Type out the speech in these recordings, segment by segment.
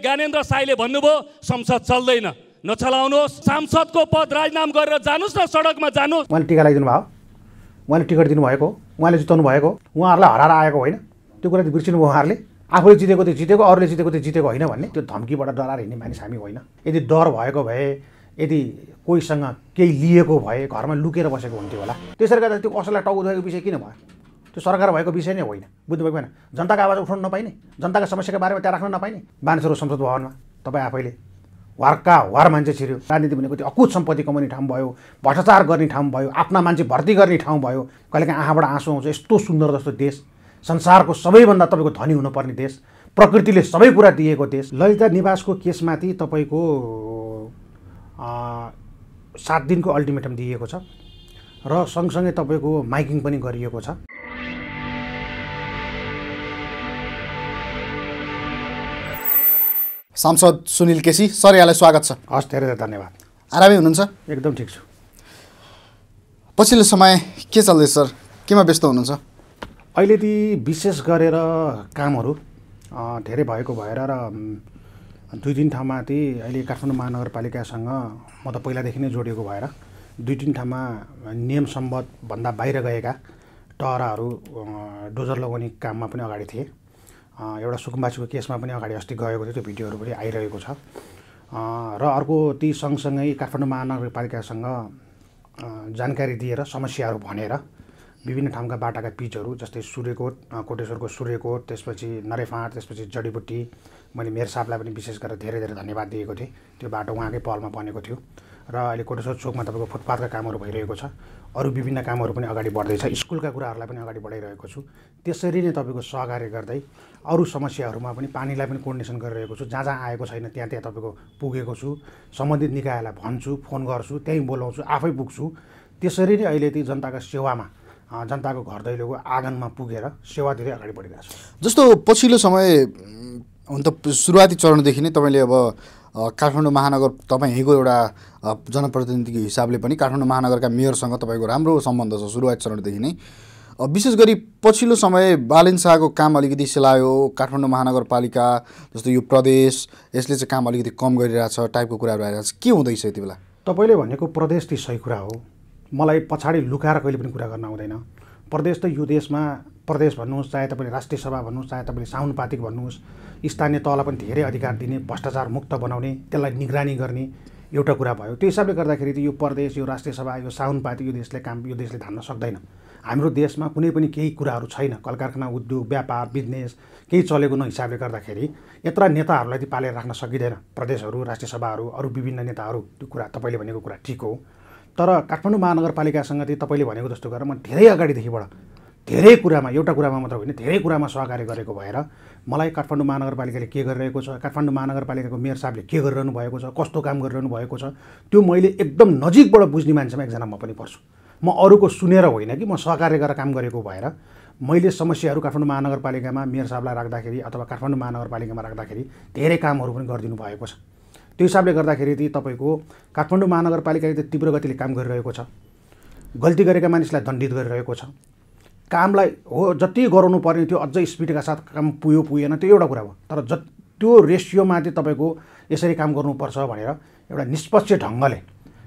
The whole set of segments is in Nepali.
ज्ञानेन्द्र साईले भन्नुभयो संसद चल्दैन नचलाउनुहोस् सांसदको पद राजनाम गरेर जानुहोस् न सडकमा जानुहोस् उहाँले टिका लगाइदिनु भयो उहाँले टिकट दिनुभएको उहाँले जिताउनु भएको उहाँहरूलाई हराएर आएको होइन त्यो कुरा त बिर्सिनु भयो उहाँहरूले आफूले जितेको त्यो जितेको अरूले जितेको त्यो जितेको होइन भन्ने त्यो धम्कीबाट डराएर हिँड्ने मानिस हामी होइन यदि डर भएको भए यदि कोहीसँग केही लिएको भए घरमा लुकेर बसेको हुन्थ्यो होला त्यसरी गर्दा त्यो असललाई टाउको दुखेको विषय किन भयो त्यो सरकार भएको विषय नै होइन बुझ्नुभएको होइन जनताको आवाज उठाउनु नपाइने जनताको समस्याको बारेमा त्यहाँ राख्न नपाइने मानिसहरू संसद भवनमा तपाईँ आफैले वारका वार मान्छे छिर्यो राजनीति भनेको त्यो अकुत सम्पत्ति कमाउने ठाउँ भयो भ्रष्टाचार गर्ने ठाउँ भयो आफ्ना मान्छे भर्ती गर्ने ठाउँ भयो कहिलेकाहीँ आँखाबाट आँसु आउँछ यस्तो सुन्दर जस्तो देश संसारको सबैभन्दा तपाईँको धनी हुनुपर्ने देश प्रकृतिले सबै कुरा दिएको देश ललिता निवासको केसमाथि तपाईँको सात दिनको अल्टिमेटम दिएको छ र सँगसँगै तपाईँको माइकिङ पनि गरिएको छ सांसद सुनिल केसी सर यहाँलाई स्वागत छ हस् धेरै धेरै धन्यवाद आरामै हुनुहुन्छ एकदम ठिक छु पछिल्लो समय के चल्दैछ सर केमा व्यस्त हुनुहुन्छ अहिले ती विशेष गरेर कामहरू धेरै भएको भएर र दुई तिन ठाउँमा ती अहिले काठमाडौँ महानगरपालिकासँग म त पहिलादेखि नै जोडिएको भएर दुई तिन ठाउँमा नियम सम्बन्धभन्दा बाहिर गएका टहराहरू डोजर लगाउने काममा पनि अगाडि थिएँ एउटा सुकुम्बासीको केसमा पनि अगाडि अस्ति गएको थियो त्यो भिडियोहरू पनि आइरहेको छ र अर्को ती सँगसँगै काठमाडौँ महानगरपालिकासँग जानकारी दिएर समस्याहरू भनेर विभिन्न ठाउँका बाटाका पिचहरू जस्तै सूर्यकोट कोटेश्वरको सूर्यकोट त्यसपछि नरेफाँड त्यसपछि जडीबुटी मैले मेरो साहबलाई पनि विशेष गरेर धेरै धेरै धन्यवाद दिएको थिएँ त्यो बाटो उहाँकै पहलमा बनेको थियो र अहिले कोटेश्वर चोकमा तपाईँको फुटपाथका कामहरू भइरहेको छ अरू विभिन्न कामहरू पनि अगाडि बढ्दैछ स्कुलका कुराहरूलाई पनि अगाडि बढाइरहेको छु त्यसरी नै तपाईँको सहकार्य गर्दै अरू समस्याहरूमा पनि पानीलाई पनि कोर्डिनेसन गरिरहेको छु जहाँ जहाँ आएको छैन त्यहाँ त्यहाँ तपाईँको पुगेको छु सम्बन्धित निकायलाई भन्छु फोन गर्छु त्यहीँ बोलाउँछु आफै पुग्छु त्यसरी नै अहिले ती जनताका सेवामा जनताको घर दैलोको आँगनमा पुगेर सेवातिर अगाडि बढिरहेको छु जस्तो पछिल्लो समय हुन त सुरुवाती चरणदेखि नै तपाईँले अब काठमाडौँ महानगर तपाईँको एउटा जनप्रतिनिधिको हिसाबले पनि काठमाडौँ महानगरका मेयरसँग तपाईँको राम्रो सम्बन्ध छ सुरुवात चरणदेखि नै विशेष गरी पछिल्लो समय बालेन शाहको काम अलिकति सेलायो काठमाडौँ महानगरपालिका जस्तो यो प्रदेश यसले चाहिँ काम अलिकति कम गरिरहेछ टाइपको कुराहरू आइरहेको छ के हुँदैछ यति बेला तपाईँले भनेको प्रदेश ती सही कुरा हो मलाई पछाडि लुकाएर कहिले पनि कुरा गर्न आउँदैन प्रदेश त यो देशमा प्रदेश भन्नुहोस् चाहे तपाईँले राष्ट्रिय सभा भन्नुहोस् चाहे तपाईँले साउनुपातिक भन्नुहोस् स्थानीय तहलाई पनि धेरै अधिकार दिने भ्रष्टाचार मुक्त बनाउने त्यसलाई निगरानी गर्ने एउटा कुरा भयो त्यो हिसाबले गर्दाखेरि चाहिँ यो प्रदेश यो राष्ट्रिय सभा यो साउनपाती यो देशले काम यो देशले धान्न सक्दैन हाम्रो देशमा कुनै पनि केही कुराहरू छैन कल कारखाना उद्योग व्यापार बिजनेस केही चलेको न हिसाबले गर्दाखेरि यत्र नेताहरूलाई चाहिँ पालेर राख्न सकिँदैन प्रदेशहरू राष्ट्रिय सभाहरू अरू विभिन्न नेताहरू त्यो कुरा तपाईँले भनेको कुरा ठिक हो तर काठमाडौँ महानगरपालिकासँग चाहिँ तपाईँले भनेको जस्तो गरेर म धेरै अगाडिदेखिबाट धेरै कुरामा एउटा कुरामा मात्र होइन धेरै कुरामा सहकार्य गरेको भएर मलाई काठमाडौँ महानगरपालिकाले के गरिरहेको छ काठमाडौँ महानगरपालिकाको मेयर साहबले के गरिरहनु भएको छ कस्तो काम गरिरहनु भएको छ त्यो मैले एकदम नजिकबाट बुझ्ने मान्छेमा एकजना म पनि पर्छु म अरूको सुनेर होइन कि म सहकार्य गरेर काम गरेको भएर मैले समस्याहरू काठमाडौँ महानगरपालिकामा मेयर साहबलाई राख्दाखेरि अथवा काठमाडौँ महानगरपालिकामा राख्दाखेरि धेरै कामहरू पनि गरिदिनु भएको छ त्यो हिसाबले गर्दाखेरि चाहिँ तपाईँको काठमाडौँ महानगरपालिकाले त तीव्र गतिले काम गरिरहेको छ गल्ती गरेका मानिसलाई दण्डित गरिरहेको छ कामलाई हो जति गराउनु पर्ने थियो अझै स्पिडका साथ काम पुग्यो पुगेन त्यो एउटा कुरा हो तर ज त्यो रेसियोमा चाहिँ तपाईँको यसरी काम गर्नुपर्छ भनेर एउटा निष्पक्ष ढङ्गले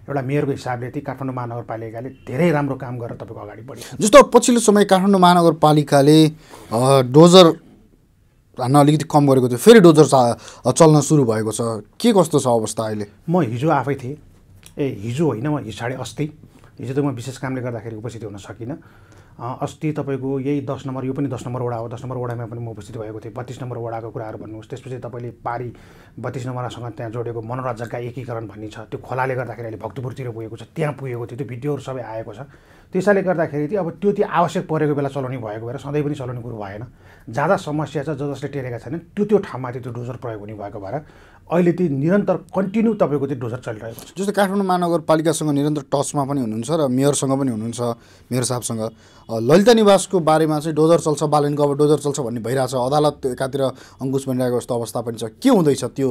एउटा मेयरको हिसाबले त्यही काठमाडौँ महानगरपालिकाले धेरै राम्रो काम गरेर तपाईँको अगाडि बढ्यो जस्तो पछिल्लो समय काठमाडौँ महानगरपालिकाले डोजर हान्न अलिकति कम गरेको थियो फेरि डोजर चल्न सुरु भएको छ के कस्तो छ अवस्था अहिले म हिजो आफै थिएँ ए हिजो होइन म साढे अस्ति हिजो त म विशेष कामले गर्दाखेरि उपस्थित हुन सकिनँ अस्ति तपाईँको यही दस नम्बर यो पनि दस नम्बर वडा हो दस नम्बर वडामा पनि म उपस्थित भएको थिएँ बत्तिस नम्बर वडाको कुराहरू भन्नुहोस् त्यसपछि तपाईँले पारी बत्तिस नम्बरसँग त्यहाँ जोडेको मनोरञ्जनका एकीकरण भन्ने छ त्यो खोलाले गर्दाखेरि अहिले भक्तपुरतिर पुगेको छ त्यहाँ पुगेको थियो त्यो भिडियोहरू सबै आएको छ त्यसैले गर्दाखेरि चाहिँ अब त्यो त्यो आवश्यक परेको बेला चलाउने भएको भएर सधैँ पनि चलाउने कुरो भएन ज्यादा समस्या छ जसले टेरेका छैनन् त्यो त्यो ठाउँमा त्यो डोजर प्रयोग हुने भएको भएर अहिले त्यो निरन्तर कन्टिन्यू तपाईँको त्यो डोजर चलिरहेको छ जस्तै काठमाडौँ महानगरपालिकासँग निरन्तर टचमा पनि हुनुहुन्छ र मेयरसँग पनि हुनुहुन्छ मेयर साहबसँग ललिता निवासको बारेमा चाहिँ डोजर चल्छ बालनको अब डोजर चल्छ भन्ने छ अदालत एकातिर अङ्कुश बनिरहेको जस्तो अवस्था पनि छ के हुँदैछ त्यो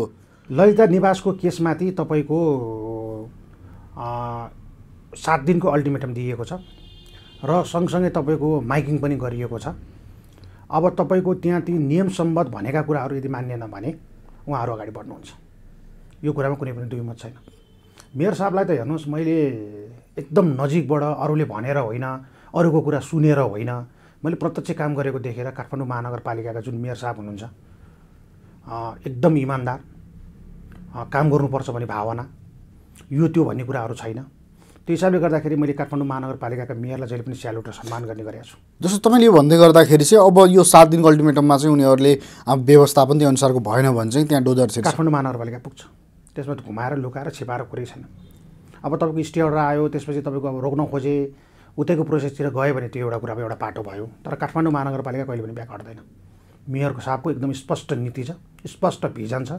ललिता निवासको केसमाथि तपाईँको सात दिनको अल्टिमेटम दिइएको छ र सँगसँगै तपाईँको माइकिङ पनि गरिएको छ अब तपाईँको त्यहाँ ती नियम सम्बद्ध भनेका कुराहरू यदि मान्ने नभने उहाँहरू अगाडि बढ्नुहुन्छ यो कुरामा कुनै पनि दुईमत छैन मेयर साहबलाई त हेर्नुहोस् मैले एकदम नजिकबाट अरूले भनेर होइन अरूको कुरा सुनेर होइन मैले प्रत्यक्ष काम गरेको देखेर काठमाडौँ महानगरपालिकाका जुन मेयर साहब हुनुहुन्छ एकदम इमान्दार काम गर्नुपर्छ भन्ने भावना यो त्यो भन्ने कुराहरू छैन त्यो हिसाबले गर्दाखेरि मैले काठमाडौँ महानगरपालिकाका मेयरलाई जहिले पनि स्यालुट र सम्मान गर्ने गरेको छु जस्तो तपाईँले यो भन्दै गर्दाखेरि चाहिँ अब यो सात दिनको अल्टिमेटममा चाहिँ उनीहरूले व्यवस्थापन त्यो अनुसारको भएन भने चाहिँ त्यहाँ डोजर चाहिँ काठमाडौँ महानगरपालिका पुग्छ त्यसमा घुमाएर लुकाएर छिपाएर कुरै छैन अब तपाईँको स्टे अर्डर आयो त्यसपछि तपाईँको अब रोक्न खोजे उतैको प्रोसेसतिर गयो भने त्यो एउटा कुरा एउटा पाटो भयो तर काठमाडौँ महानगरपालिका कहिले पनि ब्याक हट्दैन मेयरको साहबको एकदम स्पष्ट नीति छ स्पष्ट भिजन छ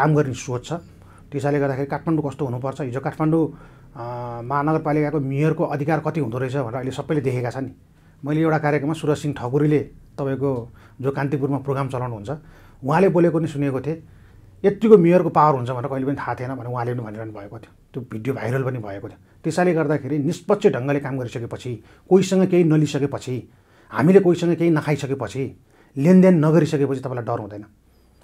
काम गर्ने सोच छ त्यसैले गर्दाखेरि काठमाडौँ कस्तो हुनुपर्छ हिजो काठमाडौँ महानगरपालिकाको मेयरको अधिकार कति हुँदो रहेछ भनेर अहिले सबैले देखेका छन् नि मैले एउटा कार्यक्रममा सुरज सिंह ठकुरीले तपाईँको जो कान्तिपुरमा प्रोग्राम चलाउनुहुन्छ उहाँले बोलेको नि सुनेको थिएँ यत्तिको मेयरको पावर हुन्छ भनेर कहिले पनि थाहा थिएन भनेर उहाँले पनि भनिरहनु भएको थियो त्यो भिडियो भाइरल पनि भएको थियो त्यसैले गर्दाखेरि निष्पक्ष ढङ्गले काम गरिसकेपछि कोहीसँग केही नलिसकेपछि हामीले कोहीसँग केही नखाइसकेपछि लेनदेन नगरिसकेपछि तपाईँलाई डर हुँदैन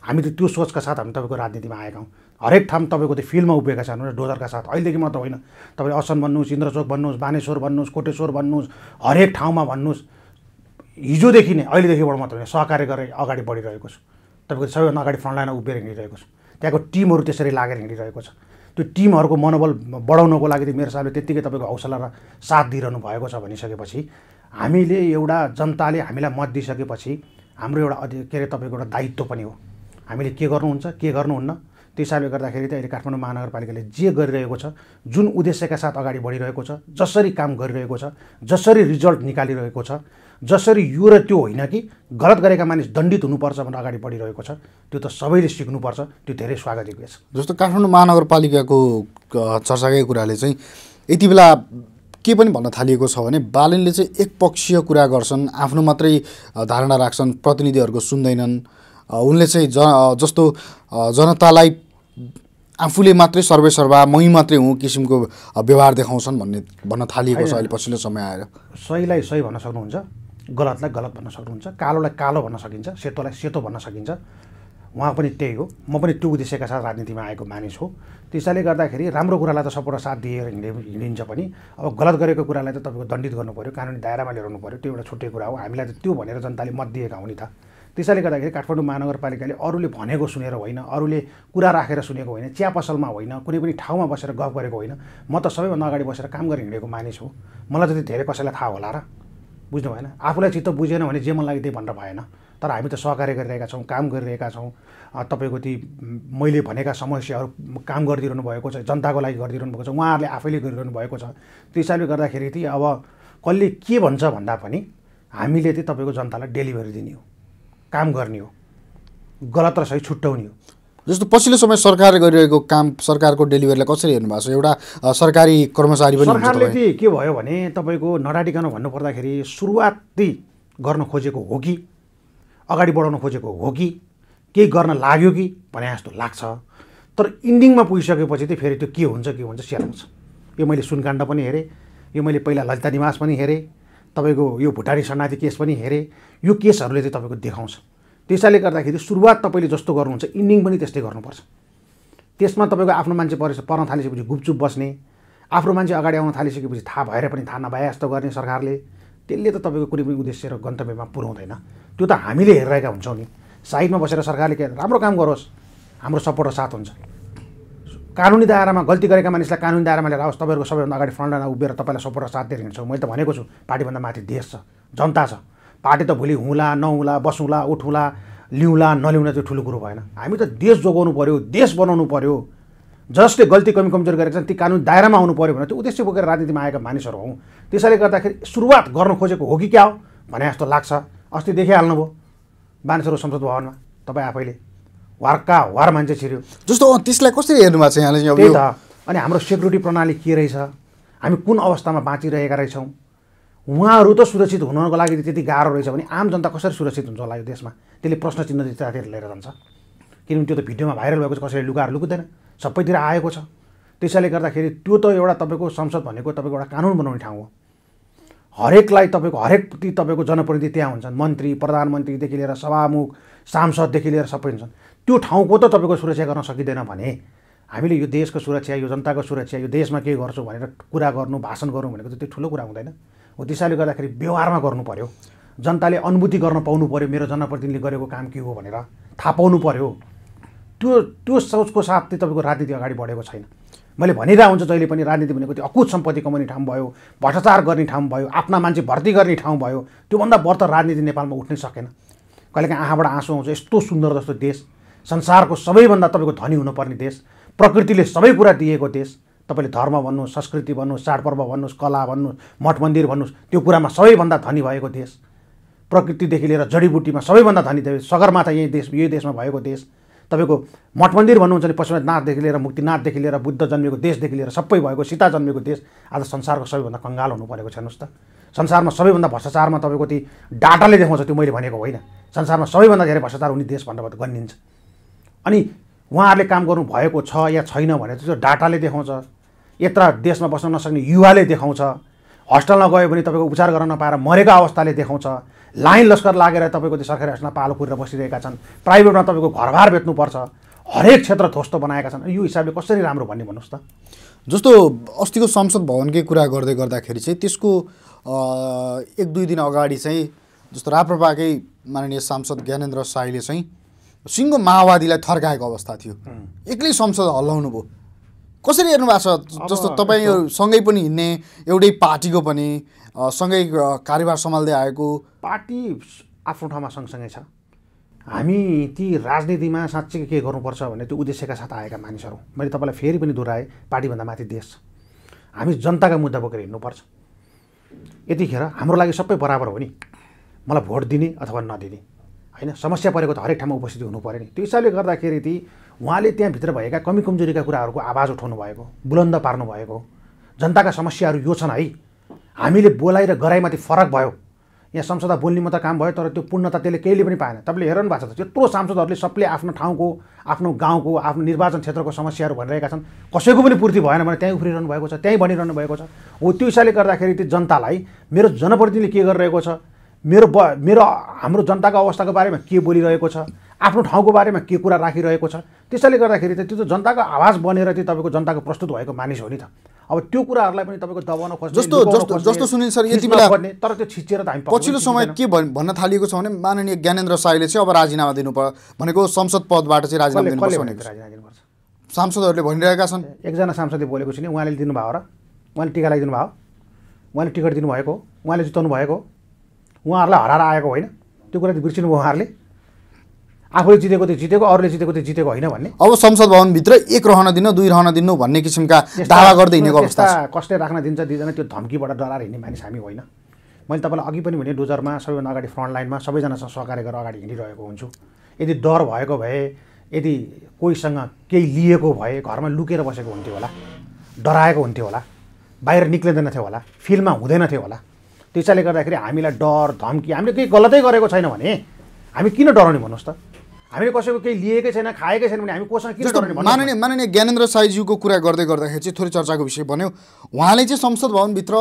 हामी त त्यो सोचका साथ हामी तपाईँको राजनीतिमा आएका हौँ हरेक ठाउँ तपाईँको त्यो फिल्डमा उभिएका छन् डोजरका साथ अहिलेदेखि मात्र होइन तपाईँ असन भन्नुहोस् इन्द्रचोक भन्नुहोस् बानेश्वर भन्नुहोस् कोटेश्वर भन्नुहोस् हरेक ठाउँमा भन्नुहोस् हिजोदेखि नै अहिलेदेखिबाट मात्र होइन सहकार्य गरेर अगाडि बढिरहेको छु तपाईँको सबैभन्दा अगाडि फ्रन्टलाइनमा उभिएर हिँडिरहेको छु त्यहाँको टिमहरू त्यसरी लागेर हिँडिरहेको छ त्यो टिमहरूको मनोबल बढाउनको लागि मेरो साहबले त्यत्तिकै तपाईँको हौसला र साथ दिइरहनु भएको छ भनिसकेपछि हामीले एउटा जनताले हामीलाई मत दिइसकेपछि हाम्रो एउटा के अरे तपाईँको एउटा दायित्व पनि हो हामीले के गर्नुहुन्छ के गर्नुहुन्न त्यो हिसाबले गर्दाखेरि त अहिले काठमाडौँ महानगरपालिकाले जे गरिरहेको छ जुन उद्देश्यका साथ अगाडि बढिरहेको छ जसरी काम गरिरहेको छ जसरी रिजल्ट निकालिरहेको छ जसरी यो र त्यो होइन कि गलत गरेका मानिस दण्डित हुनुपर्छ भनेर अगाडि बढिरहेको छ त्यो त सबैले सिक्नुपर्छ त्यो धेरै स्वागत छ जस्तो काठमाडौँ महानगरपालिकाको चर्चाकै कुराले चाहिँ यति बेला के पनि भन्न थालिएको छ भने बालनले चाहिँ एकपक्षीय कुरा गर्छन् आफ्नो मात्रै धारणा राख्छन् प्रतिनिधिहरूको सुन्दैनन् उनले चाहिँ ज जस्तो जनतालाई आफूले मात्रै सर्वेसर्वा मै मात्रै हुँ किसिमको व्यवहार देखाउँछन् भन्ने भन्न थालिएको छ अहिले पछिल्लो समय आएर सहीलाई सही भन्न सक्नुहुन्छ गलतलाई गलत भन्न सक्नुहुन्छ कालोलाई कालो भन्न सकिन्छ सेतोलाई सेतो भन्न सकिन्छ उहाँ पनि त्यही हो म पनि त्यो उद्देश्यका साथ राजनीतिमा आएको मानिस हो त्यसैले गर्दाखेरि राम्रो कुरालाई त सपूर्ण साथ दिएर हिँडे हिँडिन्छ पनि अब गलत गरेको कुरालाई त तपाईँको दण्डित गर्नु पऱ्यो कानुनी दायरामा ल्याउनु पऱ्यो त्यो एउटा छुट्टै कुरा हो हामीलाई त त्यो भनेर जनताले मत दिएका हो नि त त्यसैले गर्दाखेरि काठमाडौँ महानगरपालिकाले अरूले भनेको सुनेर होइन अरूले कुरा राखेर सुनेको होइन चिया पसलमा होइन कुनै पनि ठाउँमा बसेर गफ गरेको होइन म त सबैभन्दा अगाडि बसेर काम गरेर हिँडेको मानिस हो मलाई जति धेरै कसैलाई थाहा होला र बुझ्नु भएन आफूलाई चित्त बुझेन भने जे मन लाग्यो त्यही भनेर भएन तर हामी त सहकार्य गरिरहेका छौँ काम गरिरहेका छौँ तपाईँको ती मैले भनेका समस्याहरू काम गरिदिइरहनु भएको छ जनताको लागि गरिदिइरहनु भएको छ उहाँहरूले आफैले गरिरहनु भएको छ त्यो हिसाबले गर्दाखेरि ती अब कसले के भन्छ भन्दा पनि हामीले चाहिँ तपाईँको जनतालाई डेलिभरी दिने हो काम गर्ने हो गलत र सही छुट्याउने हो जस्तो पछिल्लो समय सरकारले गरिरहेको काम सरकारको डेलिभरीलाई कसरी हेर्नु भएको छ एउटा सरकारी कर्मचारी पनि सरकारले चाहिँ के भयो भने तपाईँको नडाटिकन भन्नुपर्दाखेरि सुरुवाती गर्न खोजेको हो कि अगाडि बढाउन खोजेको हो कि केही गर्न लाग्यो कि भने जस्तो लाग्छ तर इन्डिङमा पुगिसकेपछि चाहिँ फेरि त्यो के हुन्छ के हुन्छ हुन्छ यो मैले सुनकाण्ड पनि हेरेँ यो मैले पहिला ललिता निवास पनि हेरेँ तपाईँको यो भुटानी शरणार्थी केस पनि हेरेँ यो केसहरूले चाहिँ तपाईँको देखाउँछ त्यसैले गर्दाखेरि सुरुवात तपाईँले जस्तो गर्नुहुन्छ इन्डिङ पनि त्यस्तै गर्नुपर्छ त्यसमा तपाईँको आफ्नो मान्छे परेछ पर्न थालिसकेपछि गुपचुप बस्ने आफ्नो मान्छे अगाडि आउन थालिसकेपछि थाहा भएर पनि थाहा नभए जस्तो गर्ने सरकारले त्यसले त तपाईँको कुनै पनि उद्देश्य र गन्तव्यमा पुर्याउँदैन त्यो त हामीले हेरिरहेका हुन्छौँ नि साइडमा बसेर सरकारले के राम्रो काम गरोस् हाम्रो सपोर्ट र साथ हुन्छ कानुनी दायरामा गल्ती गरेका मानिसलाई कानुनी दायरामा लिएर आओस् तपाईँहरूको सबैभन्दा अगाडि लाइनमा उभिएर तपाईँलाई सपोर्ट साथ दिएर हिँड्छौँ मैले त भनेको छु पार्टीभन्दा माथि देश छ जनता छ पार्टी त भोलि हुँला नहुँला बसौँला उठौँला लिउँला नलिउँला त्यो ठुलो कुरो भएन हामी त देश जोगाउनु पऱ्यो देश बनाउनु पऱ्यो जसले गल्ती कमी कमजोर गरेका छन् ती कानुन दायरामा आउनु पऱ्यो भने त्यो उद्देश्य बोकेर राजनीतिमा आएका मानिसहरू हौँ त्यसैले गर्दाखेरि सुरुवात गर्न खोजेको हो कि क्या हो भने जस्तो लाग्छ अस्ति देखिहाल्नुभयो मानिसहरू संसद भवनमा तपाईँ आफैले वारका वार मान्छे छिर्यो जस्तो त्यसलाई कसरी हेर्नु भएको छ यहाँले त अनि हाम्रो सेक्युरिटी प्रणाली के रहेछ हामी कुन अवस्थामा बाँचिरहेका रहेछौँ उहाँहरू त सुरक्षित हुनको लागि त्यति गाह्रो रहेछ भने आम जनता कसरी सुरक्षित हुन्छ होला यो देशमा त्यसले प्रश्न चिन्ह त्यतातिर लिएर जान्छ किनभने त्यो त भिडियोमा भाइरल भएको छ कसैले लुगाहरू लुक्दैन सबैतिर आएको छ त्यसैले गर्दाखेरि त्यो त एउटा तपाईँको संसद भनेको तपाईँको एउटा कानुन बनाउने ठाउँ हो हरेकलाई तपाईँको हरेक ती तपाईँको जनप्रतिनिधि त्यहाँ हुन्छन् मन्त्री प्रधानमन्त्रीदेखि लिएर सभामुख सांसददेखि लिएर सबै हुन्छन् त्यो ठाउँको त तपाईँको सुरक्षा गर्न सकिँदैन भने हामीले यो देशको सुरक्षा यो जनताको सुरक्षा यो देशमा के गर्छौँ भनेर कुरा गर्नु भाषण गर्नु भनेको त त्यो ठुलो कुरा हुँदैन हो त्यसैले गर्दाखेरि व्यवहारमा गर्नु पऱ्यो जनताले अनुभूति गर्न पाउनु पऱ्यो मेरो जनप्रतिनिधिले गरेको काम के हो भनेर थाहा पाउनु पऱ्यो त्यो त्यो सोचको साथ चाहिँ तपाईँको राजनीति अगाडि बढेको छैन मैले भनिरहेको हुन्छ जहिले पनि राजनीति भनेको त्यो अकुत सम्पत्ति कमाउने ठाउँ भयो भ्रष्टाचार गर्ने ठाउँ भयो आफ्ना मान्छे भर्ती गर्ने ठाउँ भयो त्योभन्दा बढ्तर राजनीति नेपालमा उठ्नै सकेन कहिलेकाहीँ आँखाबाट आँसु आउँछ यस्तो सुन्दर जस्तो देश संसारको सबैभन्दा तपाईँको धनी हुनुपर्ने देश प्रकृतिले सबै कुरा दिएको देश तपाईँले धर्म भन्नुहोस् संस्कृति भन्नुहोस् चाडपर्व भन्नुहोस् कला भन्नुहोस् मठ मन्दिर भन्नुहोस् त्यो कुरामा सबैभन्दा धनी भएको देश प्रकृतिदेखि लिएर जडीबुटीमा सबैभन्दा धनी देश सगरमाथा यही देश यही देशमा भएको देश तपाईँको मठ मन्दिर भन्नुहुन्छ भने पशुनाथनाथदेखि लिएर मुक्तिनाथदेखि लिएर बुद्ध जन्मेको देशदेखि लिएर सबै भएको सीता जन्मेको देश आज संसारको सबैभन्दा कङ्गाल हुनु परेको छ हेर्नुहोस् त संसारमा सबैभन्दा भ्रष्टाचारमा तपाईँको ती डाटाले देखाउँछ त्यो मैले भनेको होइन संसारमा सबैभन्दा धेरै भ्रष्टाचार हुने देश भनेर गनिन्छ अनि उहाँहरूले काम गर्नु भएको छ या छैन भने त्यो डाटाले देखाउँछ यत्र देशमा बस्न नसक्ने युवाले देखाउँछ हस्टलमा गयो भने तपाईँको उपचार गर्न नपाएर मरेको अवस्थाले देखाउँछ लाइन लस्कर लागेर तपाईँको त्यो सरकारी हस्पिटलमा पालो कुरेर बसिरहेका छन् प्राइभेटमा तपाईँको घरबार बेच्नुपर्छ हरेक क्षेत्र ध्वस्त बनाएका छन् यो हिसाबले कसरी राम्रो भन्ने भन्नुहोस् त जस्तो अस्तिको संसद भवनकै कुरा गर्दै गर्दाखेरि चाहिँ त्यसको एक दुई दिन अगाडि चाहिँ जस्तो राप्रपाकै माननीय सांसद ज्ञानेन्द्र साईले चाहिँ सिङ्गो माओवादीलाई थर्काएको अवस्था थियो एक्लै संसद हल्लाउनु भयो कसरी हेर्नु भएको छ जस्तो तपाईँ सँगै पनि हिँड्ने एउटै पार्टीको पनि सँगै कारोबार सम्हाल्दै आएको पार्टी आफ्नो ठाउँमा सँगसँगै छ हामी ती राजनीतिमा साँच्चै के गर्नुपर्छ भन्ने त्यो उद्देश्यका साथ आएका मानिसहरू मैले तपाईँलाई फेरि पनि दोहोऱ्याएँ पार्टीभन्दा माथि देश हामी जनताका मुद्दा बोकेर हिँड्नुपर्छ यतिखेर हाम्रो लागि सबै बराबर हो नि मलाई भोट दिने अथवा नदिने होइन समस्या परेको त हरेक ठाउँमा उपस्थित हुनु पऱ्यो नि त्यो हिसाबले गर्दाखेरि ती उहाँले त्यहाँभित्र भएका कमी कमजोरीका कुराहरूको आवाज उठाउनु भएको बुलन्द पार्नु भएको जनताका समस्याहरू यो छन् है हामीले बोलाइ र गराइमाथि फरक भयो यहाँ संसद बोल्ने मात्र काम भयो तर त्यो पूर्णता त्यसले कहिले पनि पाएन तपाईँले हेर्नु भएको छ त्यत्रो सांसदहरूले सबले आफ्नो ठाउँको आफ्नो गाउँको आफ्नो निर्वाचन क्षेत्रको समस्याहरू भनिरहेका छन् कसैको पनि पूर्ति भएन भने त्यहीँ उफ्रिरहनु भएको छ त्यहीँ भनिरहनु भएको छ हो त्यो हिसाबले गर्दाखेरि त्यो जनतालाई मेरो जनप्रतिनिधिले के गरिरहेको छ मेरो ब मेरो हाम्रो जनताको अवस्थाको बारेमा के बोलिरहेको छ आफ्नो ठाउँको बारेमा के कुरा राखिरहेको छ त्यसैले गर्दाखेरि त त्यो त जनताको आवाज बनेर चाहिँ तपाईँको जनताको प्रस्तुत भएको मानिस हो नि त अब त्यो कुराहरूलाई पनि तपाईँको दबाउन खोज्छ जस्तो जस्तो जस्तो सुनिल सर यति बेला तर त्यो छिचेर त हामी पछिल्लो समय के भन् भन्न थालिएको छ भने माननीय ज्ञानेन्द्र साईले चाहिँ अब राजीनामा दिनु पर्यो भनेको संसद पदबाट चाहिँ राजीनामा दिनुपर्छ राजीनामा सांसदहरूले भनिरहेका छन् एकजना सांसदले बोलेको छु नि उहाँले दिनुभयो र उहाँले टिका लगाइदिनु भयो उहाँले टिकट दिनुभएको उहाँले जिताउनु भएको उहाँहरूलाई हराएर आएको होइन त्यो कुरा त बिर्सिनु उहाँहरूले आफूले जितेको त्यो जितेको अरूले जितेको त्यो जितेको होइन भन्ने अब संसद भवनभित्र एक रहन दिनु दुई रहन दिनु भन्ने किसिमका दावा गर्दै हिँडेको अवस्था कसले राख्न दिन्छ दिँदैन त्यो धम्कीबाट डराएर हिँड्ने मानिस हामी होइन मैले तपाईँलाई अघि पनि भने डोजरमा सबैभन्दा अगाडि फ्रन्ट लाइनमा सबैजनासँग सहकार्य गरेर अगाडि हिँडिरहेको हुन्छु यदि डर भएको भए यदि कोहीसँग केही लिएको भए घरमा लुकेर बसेको हुन्थ्यो होला डराएको हुन्थ्यो होला बाहिर थियो होला फिल्डमा थियो होला त्यसैले गर्दाखेरि हामीलाई डर धम्की हामीले केही गलतै गरेको छैन भने हामी किन डराउने भन्नुहोस् त हामीले कसैको केही लिएकै छैन खाएकै छैन भने हामी कोसँग किन डराउने माननीय माननीय ज्ञानेन्द्र साईज्यूको कुरा गर्दै गर्दाखेरि चाहिँ थोरै चर्चाको विषय भन्यो उहाँले चाहिँ संसद भवनभित्र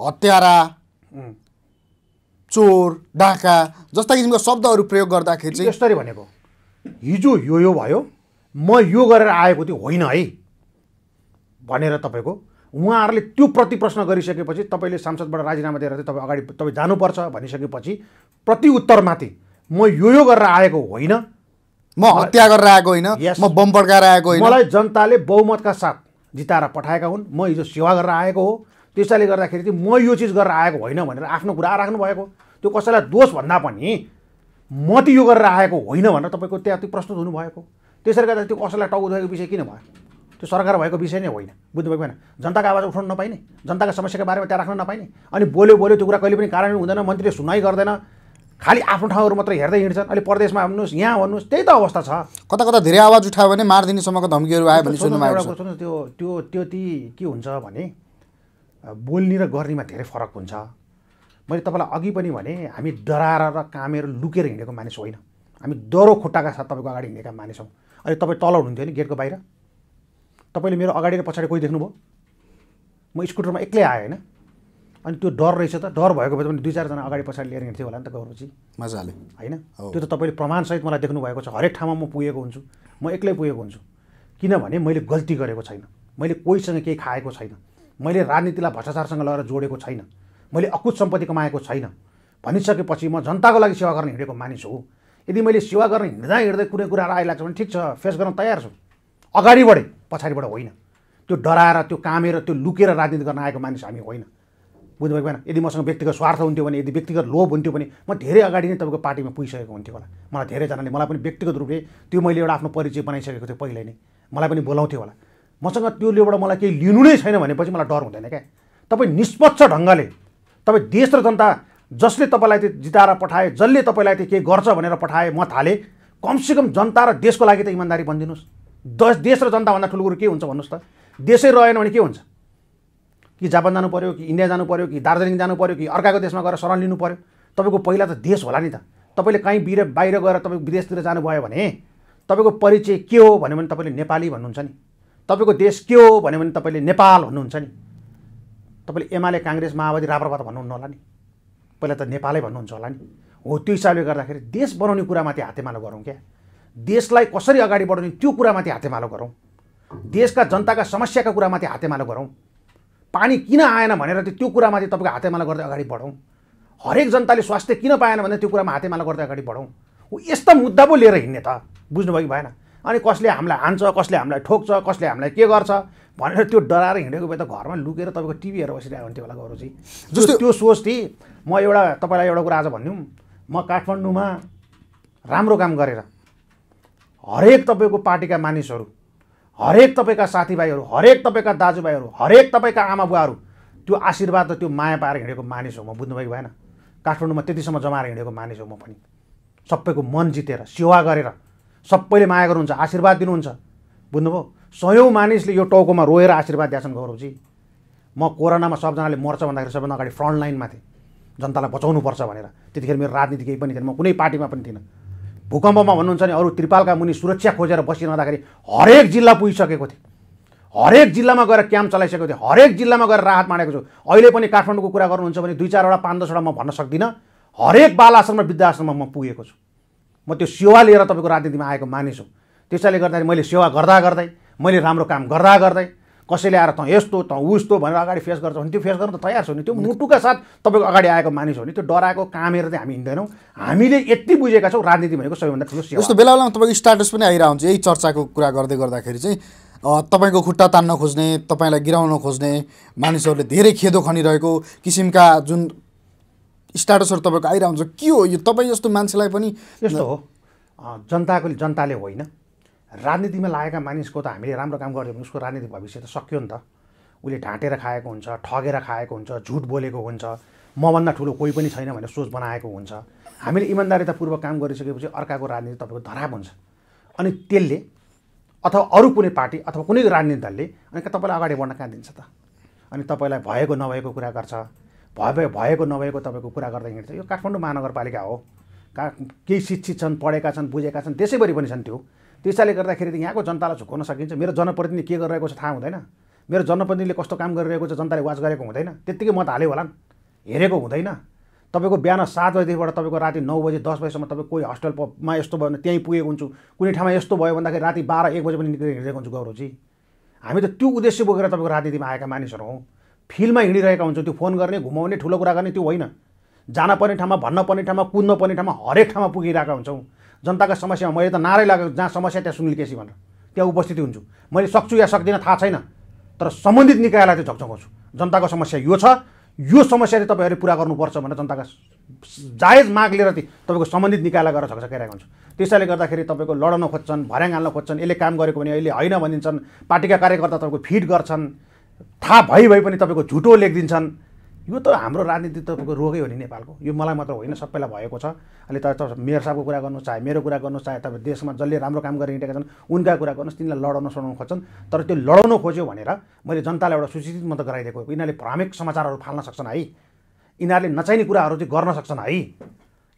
हत्यारा चोर डाका जस्ता किसिमका शब्दहरू प्रयोग गर्दाखेरि चाहिँ यसरी भनेको हिजो यो यो भयो म यो गरेर आएको त्यो होइन है भनेर तपाईँको उहाँहरूले त्यो प्रति प्रश्न गरिसकेपछि तपाईँले सांसदबाट राजीनामा दिएर चाहिँ तपाईँ अगाडि तपाईँ जानुपर्छ भनिसकेपछि प्रति उत्तरमाथि म यो यो गरेर आएको होइन म हत्या गरेर आएको होइन म बम पड्काएर आएको होइन मलाई जनताले बहुमतका साथ जिताएर पठाएका हुन् म हिजो सेवा गरेर आएको हो त्यसैले गर्दाखेरि चाहिँ म यो चिज गरेर आएको होइन भनेर आफ्नो कुरा राख्नुभएको त्यो कसैलाई दोष भन्दा पनि म त यो गरेर आएको होइन भनेर तपाईँको त्यहाँ त्यो प्रस्तुत हुनुभएको त्यसरी गर्दा त्यो कसैलाई टाउको दुखेको विषय किन भयो त्यो सरकार भएको विषय नै होइन बुझ्नुभएको होइन जनताको आवाज उठाउनु नपाइने जनताको समस्याको बारेमा त्यहाँ राख्न नपाइने अनि बोल्यो बोल्यो त्यो कुरा कहिले पनि कारण हुँदैन मन्त्रीले सुनाइ गर्दैन खालि आफ्नो ठाउँहरू मात्र हेर्दै हिँड्छन् अहिले प्रदेशमा आउनुहोस् यहाँ भन्नुहोस् त्यही त अवस्था छ कता कता धेरै आवाज उठायो भने मारिदिनेसम्मको धम्कीहरू आयो भने सुन्नु त्यो त्यो त्यो ती के हुन्छ भने बोल्ने र गर्नेमा धेरै फरक हुन्छ मैले तपाईँलाई अघि पनि भने हामी डराएर र कामेर लुकेर हिँडेको मानिस होइन हामी डरो खुट्टाका साथ तपाईँको अगाडि हिँडेका मानिस हौँ अहिले तपाईँ तल हुनुहुन्थ्यो नि गेटको बाहिर तपाईँले मेरो अगाडि र पछाडि कोही देख्नुभयो म स्कुटरमा एक्लै आएँ होइन अनि त्यो डर रहेछ त डर भएको भए पनि दुई चारजना अगाडि पछाडि लिएर हिँड्थ्यो होला नि त गएपछि मजाले होइन त्यो त तपाईँले प्रमाणसहित मलाई देख्नु भएको छ हरेक ठाउँमा म पुगेको हुन्छु म एक्लै पुगेको हुन्छु किनभने मैले गल्ती गरेको छैन मैले कोहीसँग केही खाएको छैन मैले राजनीतिलाई भ्रष्टाचारसँग लगेर जोडेको छैन मैले अकुत सम्पत्ति कमाएको छैन भनिसकेपछि म जनताको लागि सेवा गर्न हिँडेको मानिस हो यदि मैले सेवा गर्न हिँड्दा हिँड्दै कुनै कुराहरू आइरहेको छ भने ठिक छ फेस गर्न तयार छु अगाडि बढे पछाडिबाट होइन त्यो डराएर त्यो कामेर त्यो लुकेर राजनीति गर्न आएको मानिस हामी होइन बुझ्नुभएको भएन यदि मसँग व्यक्तिगत स्वार्थ हुन्थ्यो भने यदि व्यक्तिगत लोभ हुन्थ्यो भने म धेरै अगाडि नै तपाईँको पार्टीमा पुगिसकेको हुन्थ्यो होला मलाई धेरैजनाले मलाई पनि व्यक्तिगत रूपले त्यो मैले एउटा आफ्नो परिचय बनाइसकेको थिएँ पहिले नै मलाई पनि बोलाउँथ्यो होला मसँग त्यो लेबाट मलाई केही लिनु नै छैन भनेपछि मलाई डर हुँदैन क्या तपाईँ निष्पक्ष ढङ्गले तपाईँ देश र जनता जसले तपाईँलाई त्यो जिताएर पठाए जसले तपाईँलाई त्यो केही गर्छ भनेर पठाए म थालेँ कमसेकम जनता र देशको लागि त इमान्दारी बनिदिनुहोस् दस देश र जनताभन्दा ठुलो कुरो के हुन्छ भन्नुहोस् त देशै रहेन भने के हुन्छ कि जापान जानु पऱ्यो कि इन्डिया जानु पऱ्यो कि दार्जिलिङ जानु पऱ्यो कि अर्काको देशमा गएर शरण लिनु पऱ्यो तपाईँको पहिला त देश होला नि त तपाईँले कहीँ बिर बाहिर गएर तपाईँ विदेशतिर जानुभयो भने तपाईँको परिचय के हो भन्यो भने तपाईँले नेपाली भन्नुहुन्छ नि तपाईँको देश के हो भन्यो भने तपाईँले नेपाल भन्नुहुन्छ नि तपाईँले एमाले काङ्ग्रेस माओवादी राप्रपा त भन्नुहुन्न होला नि पहिला त नेपालै भन्नुहुन्छ होला नि हो त्यो हिसाबले गर्दाखेरि देश बनाउने कुरामाथि हातेमालो गरौँ क्या देशलाई कसरी अगाडि बढाउने त्यो कुरामाथि हातेमालो गरौँ देशका जनताका समस्याका कुरामाथि हातेमालो गरौँ पानी किन आएन भनेर त्यो त्यो कुरामाथि तपाईँको हातेमालो गर्दै अगाडि बढौँ हरेक जनताले स्वास्थ्य किन पाएन भने त्यो कुरामा हातेमालो गर्दै अगाडि बढौँ ऊ यस्ता मुद्दा पो लिएर हिँड्ने त बुझ्नुभयो कि भएन अनि कसले हामीलाई हान्छ कसले हामीलाई ठोक्छ कसले हामीलाई के गर्छ भनेर त्यो डराएर हिँडेको भए त घरमा लुकेर तपाईँको टिभी हेरेर बसिरहेको हुन्थ्यो होला गौरवजी जस्तो त्यो सोच थिएँ म एउटा तपाईँलाई एउटा कुरा आज भनिदिउँ म काठमाडौँमा राम्रो काम गरेर हरेक तपाईँको पार्टीका मानिसहरू हरेक तपाईँका साथीभाइहरू हरेक तपाईँका दाजुभाइहरू हरेक तपाईँका आमा बुवाहरू त्यो आशीर्वाद र त्यो माया पाएर हिँडेको मानिस हो म बुझ्नुभयो भएन काठमाडौँमा त्यतिसम्म जमाएर हिँडेको मानिस हो म पनि सबैको मन जितेर सेवा गरेर सबैले माया गर्नुहुन्छ आशीर्वाद दिनुहुन्छ बुझ्नुभयो सयौँ मानिसले यो टाउकोमा रोएर आशीर्वाद दिएछन् गौरवजी म कोरोनामा सबजनाले मर्छ भन्दाखेरि सबभन्दा अगाडि फ्रन्ट लाइनमा थिएँ जनतालाई बचाउनुपर्छ भनेर त्यतिखेर मेरो राजनीति केही पनि थिएन म कुनै पार्टीमा पनि थिइनँ भूकम्पमा भन्नुहुन्छ भने अरू त्रिपालका मुनि सुरक्षा खोजेर बसिरहँदाखेरि हरेक जिल्ला पुगिसकेको थिएँ हरेक जिल्लामा गएर क्याम्प चलाइसकेको थिएँ हरेक जिल्लामा गएर राहत माडेको छु अहिले पनि काठमाडौँको कुरा गर्नुहुन्छ भने दुई चारवटा पाँच दसवटा म भन्न सक्दिनँ हरेक बाल आश्रम र आश्रममा म पुगेको छु म त्यो सेवा लिएर तपाईँको राजनीतिमा आएको मानिस हो त्यसैले गर्दाखेरि मैले सेवा गर्दा गर्दै मैले राम्रो काम गर्दा गर्दै कसैले आएर त यस्तो त उस्तो भनेर अगाडि फेस गर्छ भने त्यो फेस गर्न त तयार छ नि त्यो मुटुका साथ तपाईँको अगाडि आएको मानिस हो नि त्यो डराएको कामेर चाहिँ हामी हिँड्दैनौँ हामीले यति बुझेका छौँ राजनीति भनेको सबैभन्दा ठुलो यस्तो बेला बेलामा तपाईँको स्टाटस पनि आइरहन्छ यही चर्चाको कुरा गर्दै गर्दाखेरि चाहिँ तपाईँको खुट्टा तान्न खोज्ने तपाईँलाई गिराउन खोज्ने मानिसहरूले धेरै खेदो खनिरहेको किसिमका जुन स्टाटसहरू तपाईँको आइरहन्छ के हो यो तपाईँ जस्तो मान्छेलाई पनि यस्तो हो जनताको जनताले होइन राजनीतिमा लागेका मानिसको त हामीले राम्रो काम गरिदियो भने उसको राजनीतिक भविष्य त सक्यो नि त उसले ढाँटेर खाएको हुन्छ ठगेर खाएको हुन्छ झुट बोलेको हुन्छ मभन्दा ठुलो कोही पनि छैन भनेर सोच बनाएको हुन्छ हामीले इमान्दारितापूर्वक काम गरिसकेपछि अर्काको राजनीति तपाईँको धराप हुन्छ अनि त्यसले अथवा अरू कुनै पार्टी अथवा कुनै राजनीति दलले अनि तपाईँलाई अगाडि बढ्न कहाँ दिन्छ त अनि तपाईँलाई भएको नभएको कुरा गर्छ भए भएको नभएको तपाईँको कुरा गर्दाखेरि चाहिँ यो काठमाडौँ महानगरपालिका हो का केही शिक्षित छन् पढेका छन् बुझेका छन् त्यसैभरि पनि छन् त्यो त्यसैले गर्दाखेरि त यहाँको जनतालाई झुकाउन सकिन्छ मेरो जनप्रतिनिधि के गरिरहेको छ थाहा हुँदैन मेरो जनप्रतिनिधिले कस्तो काम गरिरहेको छ जनताले वाच गरेको हुँदैन त्यत्तिकै मत हाल्यो होला हेरेको हुँदैन तपाईँको बिहान सात बजीदेखिबाट तपाईँको राति नौ बजी दस बजीसम्म तपाईँ कोही हस्टेलमा यस्तो भयो भने त्यहीँ पुगेको हुन्छु कुनै ठाउँमा यस्तो भयो भन्दाखेरि राति बाह्र एक बजी पनि निक्लेर हिँडिरहेको हुन्छु गौरवजी हामी त त्यो उद्देश्य बोकेर तपाईँको राजनीतिमा आएका मानिसहरू हौँ फिल्डमा हिँडिरहेका हुन्छौँ त्यो फोन गर्ने घुमाउने ठुलो कुरा गर्ने त्यो होइन जान पर्ने ठाउँमा भन्न पर्ने ठाउँमा कुद्न पर्ने ठाउँमा हरेक ठाउँमा पुगिरहेका हुन्छौँ जनताका समस्यामा मैले त नारै लागेको जहाँ समस्या त्यहाँ सुनिल केसी भनेर त्यहाँ उपस्थिति हुन्छु मैले सक्छु या सक्दिनँ थाहा छैन तर सम्बन्धित निकायलाई चाहिँ झकझकाउँछु जनताको समस्या यो छ यो समस्या चाहिँ तपाईँहरूले पुरा गर्नुपर्छ भनेर जनताका जायज माग लिएर तपाईँको सम्बन्धित निकायलाई गएर झकझकाइरहेको हुन्छ त्यसैले गर्दाखेरि तपाईँको लडन खोज्छन् भर्याङ हाल्न खोज्छन् यसले काम गरेको भने अहिले होइन भनिदिन्छन् पार्टीका कार्यकर्ता तपाईँको फिट गर्छन् थाहा भइ भए पनि तपाईँको झुटो लेखिदिन्छन् यो त हाम्रो राजनीति तपाईँको रोगै हो नि नेपालको यो मलाई मात्र होइन सबैलाई भएको छ अहिले त मेयर साहबको कुरा गर्नु चाहे मेरो कुरा गर्नु चाहे तपाईँ देशमा जसले राम्रो काम गरेर हिँडेका छन् उनका कुरा गर्नुहोस् तिनीहरूलाई लडाउन सडाउन खोज्छन् तर त्यो लडाउन खोज्यो भनेर मैले जनतालाई एउटा सूचित मात्र गराइदिएको यिनीहरूले भ्रामिक समाचारहरू फाल्न सक्छन् है यिनीहरूले नचाहिने कुराहरू चाहिँ गर्न सक्छन् है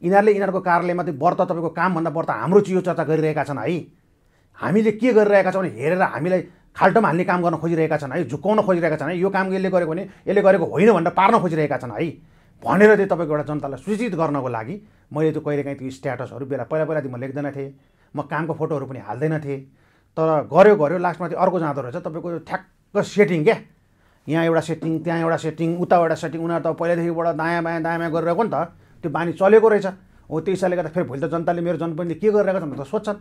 यिनीहरूले यिनीहरूको कार्यालयमा चाहिँ व्रत तपाईँको कामभन्दा व्रत हाम्रो चियो चर्चा गरिरहेका छन् है हामीले के गरिरहेका छौँ भने हेरेर हामीलाई खाल्टोमा हाल्ने काम गर्न खोजिरहेका छन् है झुक्काउन खोजिरहेका छन् है यो काम यसले गरेको भने यसले गरेको होइन भनेर पार्न खोजिरहेका छन् है भनेर चाहिँ तपाईँको एउटा जनतालाई सूचित गर्नको लागि मैले त्यो कहिलेकाहीँ त्यो स्ट्याटसहरू बेला पहिला पहिला त म लेख्दैन थिएँ म कामको फोटोहरू पनि हाल्दैन थिएँ तर गऱ्यो गऱ्यो लास्टमा चाहिँ अर्को जाँदो रहेछ तपाईँको ठ्याक्क सेटिङ क्या यहाँ एउटा सेटिङ त्यहाँ एउटा सेटिङ उता एउटा सेटिङ उनीहरू त पहिलादेखिबाट दायाँ बायाँ दायाँ बायाँ गरिरहेको नि त त्यो बानी चलेको रहेछ हो त्यसैले हिसाबले गर्दा फेरि भोलि त जनताले मेरो जनप्रतिनिधि के गरिरहेको छ भनेर त सोध्छन्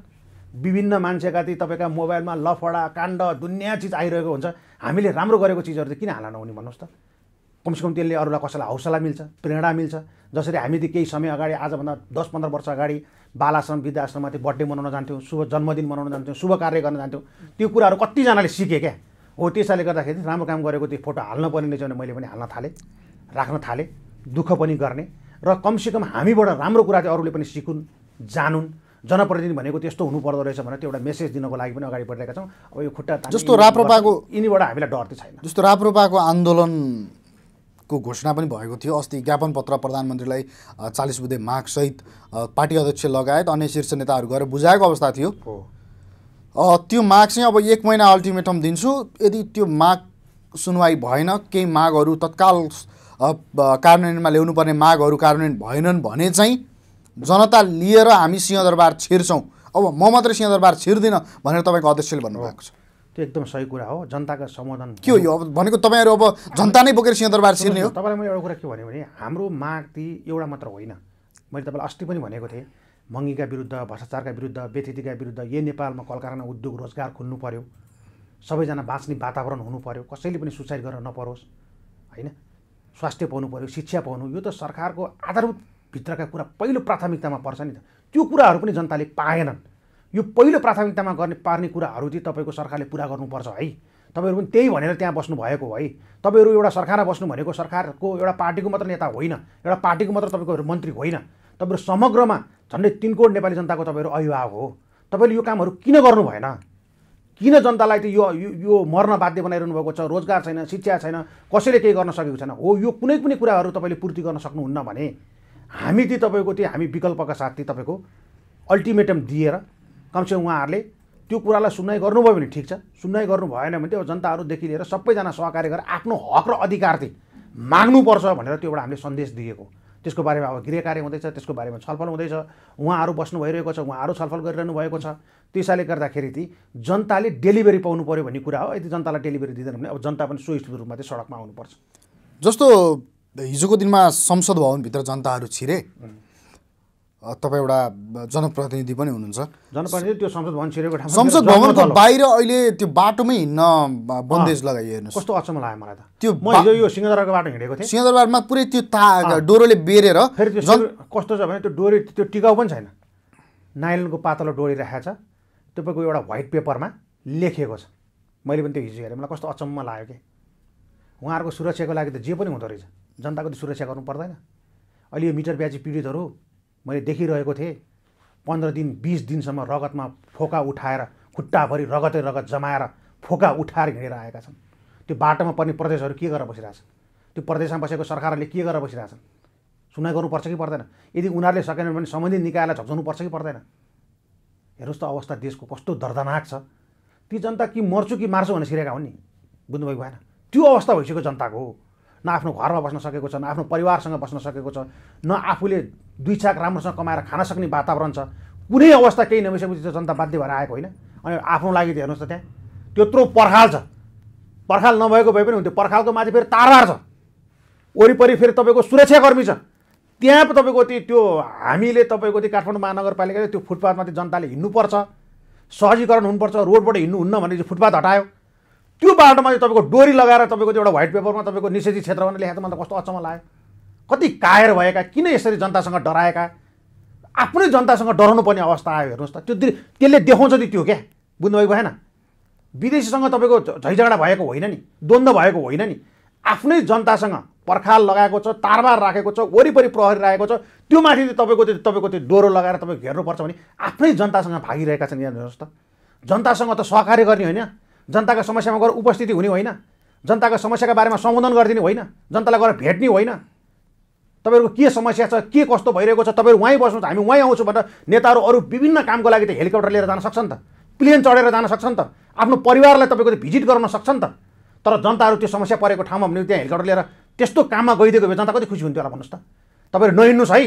विभिन्न मान्छेका ती तपाईँका मोबाइलमा लफडा काण्ड दुनियाँ चिज आइरहेको हुन्छ हामीले राम्रो गरेको चिजहरू चाहिँ किन हाला नहुने भन्नुहोस् त कमसेकम त्यसले अरूलाई कसैलाई हौसला मिल्छ प्रेरणा मिल्छ जसरी हामी त केही समय अगाडि आजभन्दा दस पन्ध्र वर्ष अगाडि बालाश्रम वृद्धाश्रममा त्यो बर्थडे मनाउन जान्थ्यौँ शुभ जन्मदिन मनाउन जान्थ्यौँ शुभ कार्य गर्न जान्थ्यौँ त्यो कुराहरू कतिजनाले सिकेँ क्या हो त्यसैले गर्दाखेरि राम्रो काम गरेको त्यो फोटो हाल्न पर्ने रहेछ भने मैले पनि हाल्न थालेँ राख्न थालेँ दुःख पनि गर्ने र कमसेकम हामीबाट राम्रो कुरा चाहिँ अरूले पनि सिकुन् जानुन् जनप्रतिनिधि भनेको त्यस्तो हुनुपर्दो रहेछ भनेर त्यो एउटा मेसेज दिनको लागि पनि अगाडि बढिरहेका छौँ अब यो खुट्टा जस्तो राप्रपाको यिनीबाट हामीलाई डर त छैन जस्तो राप्रपाको आन्दोलन को घोषणा पनि भएको थियो अस्ति ज्ञापन पत्र प्रधानमन्त्रीलाई चालिस बुधे मागसहित पार्टी अध्यक्ष लगायत अन्य शीर्ष नेताहरू गएर बुझाएको अवस्था थियो त्यो माग चाहिँ अब एक महिना अल्टिमेटम दिन्छु यदि त्यो माग सुनवाई भएन केही मागहरू तत्काल कार्यान्वयनमा ल्याउनुपर्ने मागहरू कार्यान्वयन भएनन् भने चाहिँ जनता लिएर हामी सिंहदरबार छिर्छौँ अब म मात्रै सिंहदरबार छिर्दिनँ भनेर तपाईँको अध्यक्षले भन्नुभएको छ त्यो एकदम सही कुरा हो जनताको सम्बोधन के हो यो अब भनेको तपाईँहरू अब जनता नै बोकेर सिंहदरबार छिर्ने हो तपाईँलाई मैले एउटा कुरा के भने भने हाम्रो माग ती एउटा मात्र होइन मैले तपाईँलाई अस्ति पनि भनेको थिएँ मङ्गीका विरुद्ध भ्रष्टाचारका विरुद्ध व्यतिथिका विरुद्ध यही नेपालमा कलकारखाना उद्योग रोजगार खोल्नु पऱ्यो सबैजना बाँच्ने वातावरण हुनु पऱ्यो कसैले पनि सुसाइड गर्न नपरोस् होइन स्वास्थ्य पाउनु पऱ्यो शिक्षा पाउनु यो त सरकारको आधारभूत भित्रका कुरा पहिलो प्राथमिकतामा पर्छ नि त त्यो कुराहरू पनि जनताले पाएनन् यो पहिलो प्राथमिकतामा गर्ने पार्ने कुराहरू चाहिँ तपाईँको सरकारले पुरा गर्नुपर्छ है तपाईँहरू पनि त्यही भनेर त्यहाँ बस्नु भएको है तपाईँहरू एउटा सरकारमा बस्नु भनेको सरकारको एउटा पार्टीको मात्र नेता होइन एउटा पार्टीको मात्र तपाईँको मन्त्री होइन तपाईँहरू समग्रमा झन्डै तिन कोट नेपाली जनताको तपाईँहरू अभिभावक हो तपाईँले यो कामहरू किन गर्नु भएन किन जनतालाई त यो यो मर्न बाध्य बनाइरहनु भएको छ रोजगार छैन शिक्षा छैन कसैले केही गर्न सकेको छैन हो यो कुनै पनि कुराहरू तपाईँले पूर्ति गर्न सक्नुहुन्न भने हामी ती तपाईँको त्यो हामी विकल्पका साथ ती तपाईँको अल्टिमेटम दिएर कमसेकम उहाँहरूले त्यो कुरालाई सुनवाई गर्नुभयो भने ठिक छ सुनवाई गर्नु भएन भने त्यो जनताहरूदेखि लिएर सबैजना सहकार्य गरेर आफ्नो हक र अधिकार चाहिँ माग्नुपर्छ भनेर त्यो एउटा हामीले सन्देश दिएको त्यसको बारेमा अब गृह कार्य हुँदैछ त्यसको बारेमा छलफल हुँदैछ उहाँहरू बस्नु भइरहेको छ उहाँहरू छलफल गरिरहनु भएको छ त्यसैले गर्दाखेरि ती जनताले डेलिभरी पाउनु पऱ्यो भन्ने कुरा हो यदि जनतालाई डेलिभरी दिँदैन भने अब जनता पनि सुस्थित रूपमा चाहिँ सडकमा आउनुपर्छ जस्तो हिजोको दिनमा संसद भवनभित्र जनताहरू छिरे तपाईँ एउटा जनप्रतिनिधि पनि हुनुहुन्छ जनप्रतिनिधि त्यो संसद भवन छिरेको ठाउँमा संसद भवनको बाहिर अहिले त्यो बाटोमै हिँड्न बन्देज लगाइयो हेर्नुहोस् कस्तो अचम्म लाग्यो मलाई त त्यो म हिजो यो सिंहदरबारको बाटो हिँडेको थिएँ सिंहदरबारमा पुरै त्यो ता डोरोले बेरेर फेरि त्यो कस्तो छ भने त्यो डोरी त्यो टिकाउ पनि छैन नाइलनको पातलो डोरी राखेको छ तपाईँको एउटा व्हाइट पेपरमा लेखिएको छ मैले पनि त्यो हिजो हेरेँ मलाई कस्तो अचम्म लाग्यो कि उहाँहरूको सुरक्षाको लागि त जे पनि हुँदो रहेछ जनताको त सुरक्षा गर्नु पर्दैन अहिले यो मिटर ब्याजी पीडितहरू मैले देखिरहेको थिएँ पन्ध्र दिन बिस दिनसम्म रगतमा फोका उठाएर खुट्टाभरि रगतै रगत जमाएर फोका उठाएर हिँडेर आएका छन् त्यो बाटोमा पर्ने प्रदेशहरू के गरेर बसिरहेछन् त्यो प्रदेशमा बसेको सरकारले के गरेर बसिरहेछन् सुनाइ गर्नुपर्छ कि पर्दैन यदि उनीहरूले सकेन भने सम्बन्धित निकायलाई पर्छ कि पर्दैन हेर्नुहोस् त अवस्था देशको कस्तो दर्दनाक छ ती जनता कि मर्छु कि मार्छु भनेर सिरेका हुन् नि बुझ्नुभएको भएन त्यो अवस्था भइसक्यो जनताको हो न आफ्नो घरमा बस्न सकेको छ न आफ्नो परिवारसँग बस्न सकेको छ न आफूले दुई छाक राम्रोसँग कमाएर खान सक्ने वातावरण छ कुनै अवस्था केही नभइसकेपछि त्यो जनता बाध्य भएर आएको होइन अनि आफ्नो लागि त हेर्नुहोस् त त्यहाँ त्यत्रो पर्खाल छ पर्खाल नभएको भए पनि हुन्थ्यो पर्खालको माथि फेरि तारबार छ वरिपरि फेरि तपाईँको सुरक्षाकर्मी छ त्यहाँ पो तपाईँको त्यो हामीले तपाईँको त्यो काठमाडौँ महानगरपालिकाले त्यो फुटपाथमाथि जनताले हिँड्नुपर्छ सहजीकरण हुनुपर्छ रोडबाट हिँड्नुहुन्न भने फुटपाथ हटायो त्यो बाटोमा चाहिँ तपाईँको डोरी लगाएर तपाईँको त्यो एउटा व्हाइट पेपरमा तपाईँको निषेधी क्षेत्र भनेर लेखेको मलाई कस्तो अचम्म लाग्यो कति कायर भएका किन यसरी जनतासँग डराएका आफ्नै जनतासँग डराउनु पर्ने अवस्था आयो हेर्नुहोस् त त्यो त्यसले देखाउँछ नि त्यो क्या बुझ्नुभएको भएन विदेशीसँग तपाईँको झैझगडा भएको होइन नि द्वन्द्व भएको होइन नि आफ्नै जनतासँग पर्खाल लगाएको छ तारबार राखेको छ वरिपरि प्रहरी राखेको छ त्यो माथि तपाईँको त्यो तपाईँको त्यो डोरो लगाएर तपाईँ घेर्नुपर्छ भने आफ्नै जनतासँग भागिरहेका छन् यहाँ हेर्नुहोस् त जनतासँग त सहकार्य गर्ने होइन जनताको समस्यामा गएर उपस्थिति हुने होइन जनताको समस्याको बारेमा सम्बोधन गरिदिने होइन जनतालाई गएर भेट्ने होइन तपाईँहरूको के समस्या छ के कस्तो भइरहेको छ तपाईँहरू उहीँ बस्नुहोस् हामी उहीँ आउँछौँ भनेर नेताहरू अरू विभिन्न कामको लागि त हेलिकप्टर लिएर जान सक्छन् त प्लेन चढेर जान सक्छन् त आफ्नो परिवारलाई तपाईँको भिजिट गर्न सक्छन् त तर जनताहरू त्यो समस्या परेको ठाउँमा भने त्यहाँ हेलिकप्टर लिएर त्यस्तो काममा गइदिएको भए जनता कति खुसी हुन्थ्यो होला भन्नुहोस् त तपाईँहरू नहिँड्नुहोस् है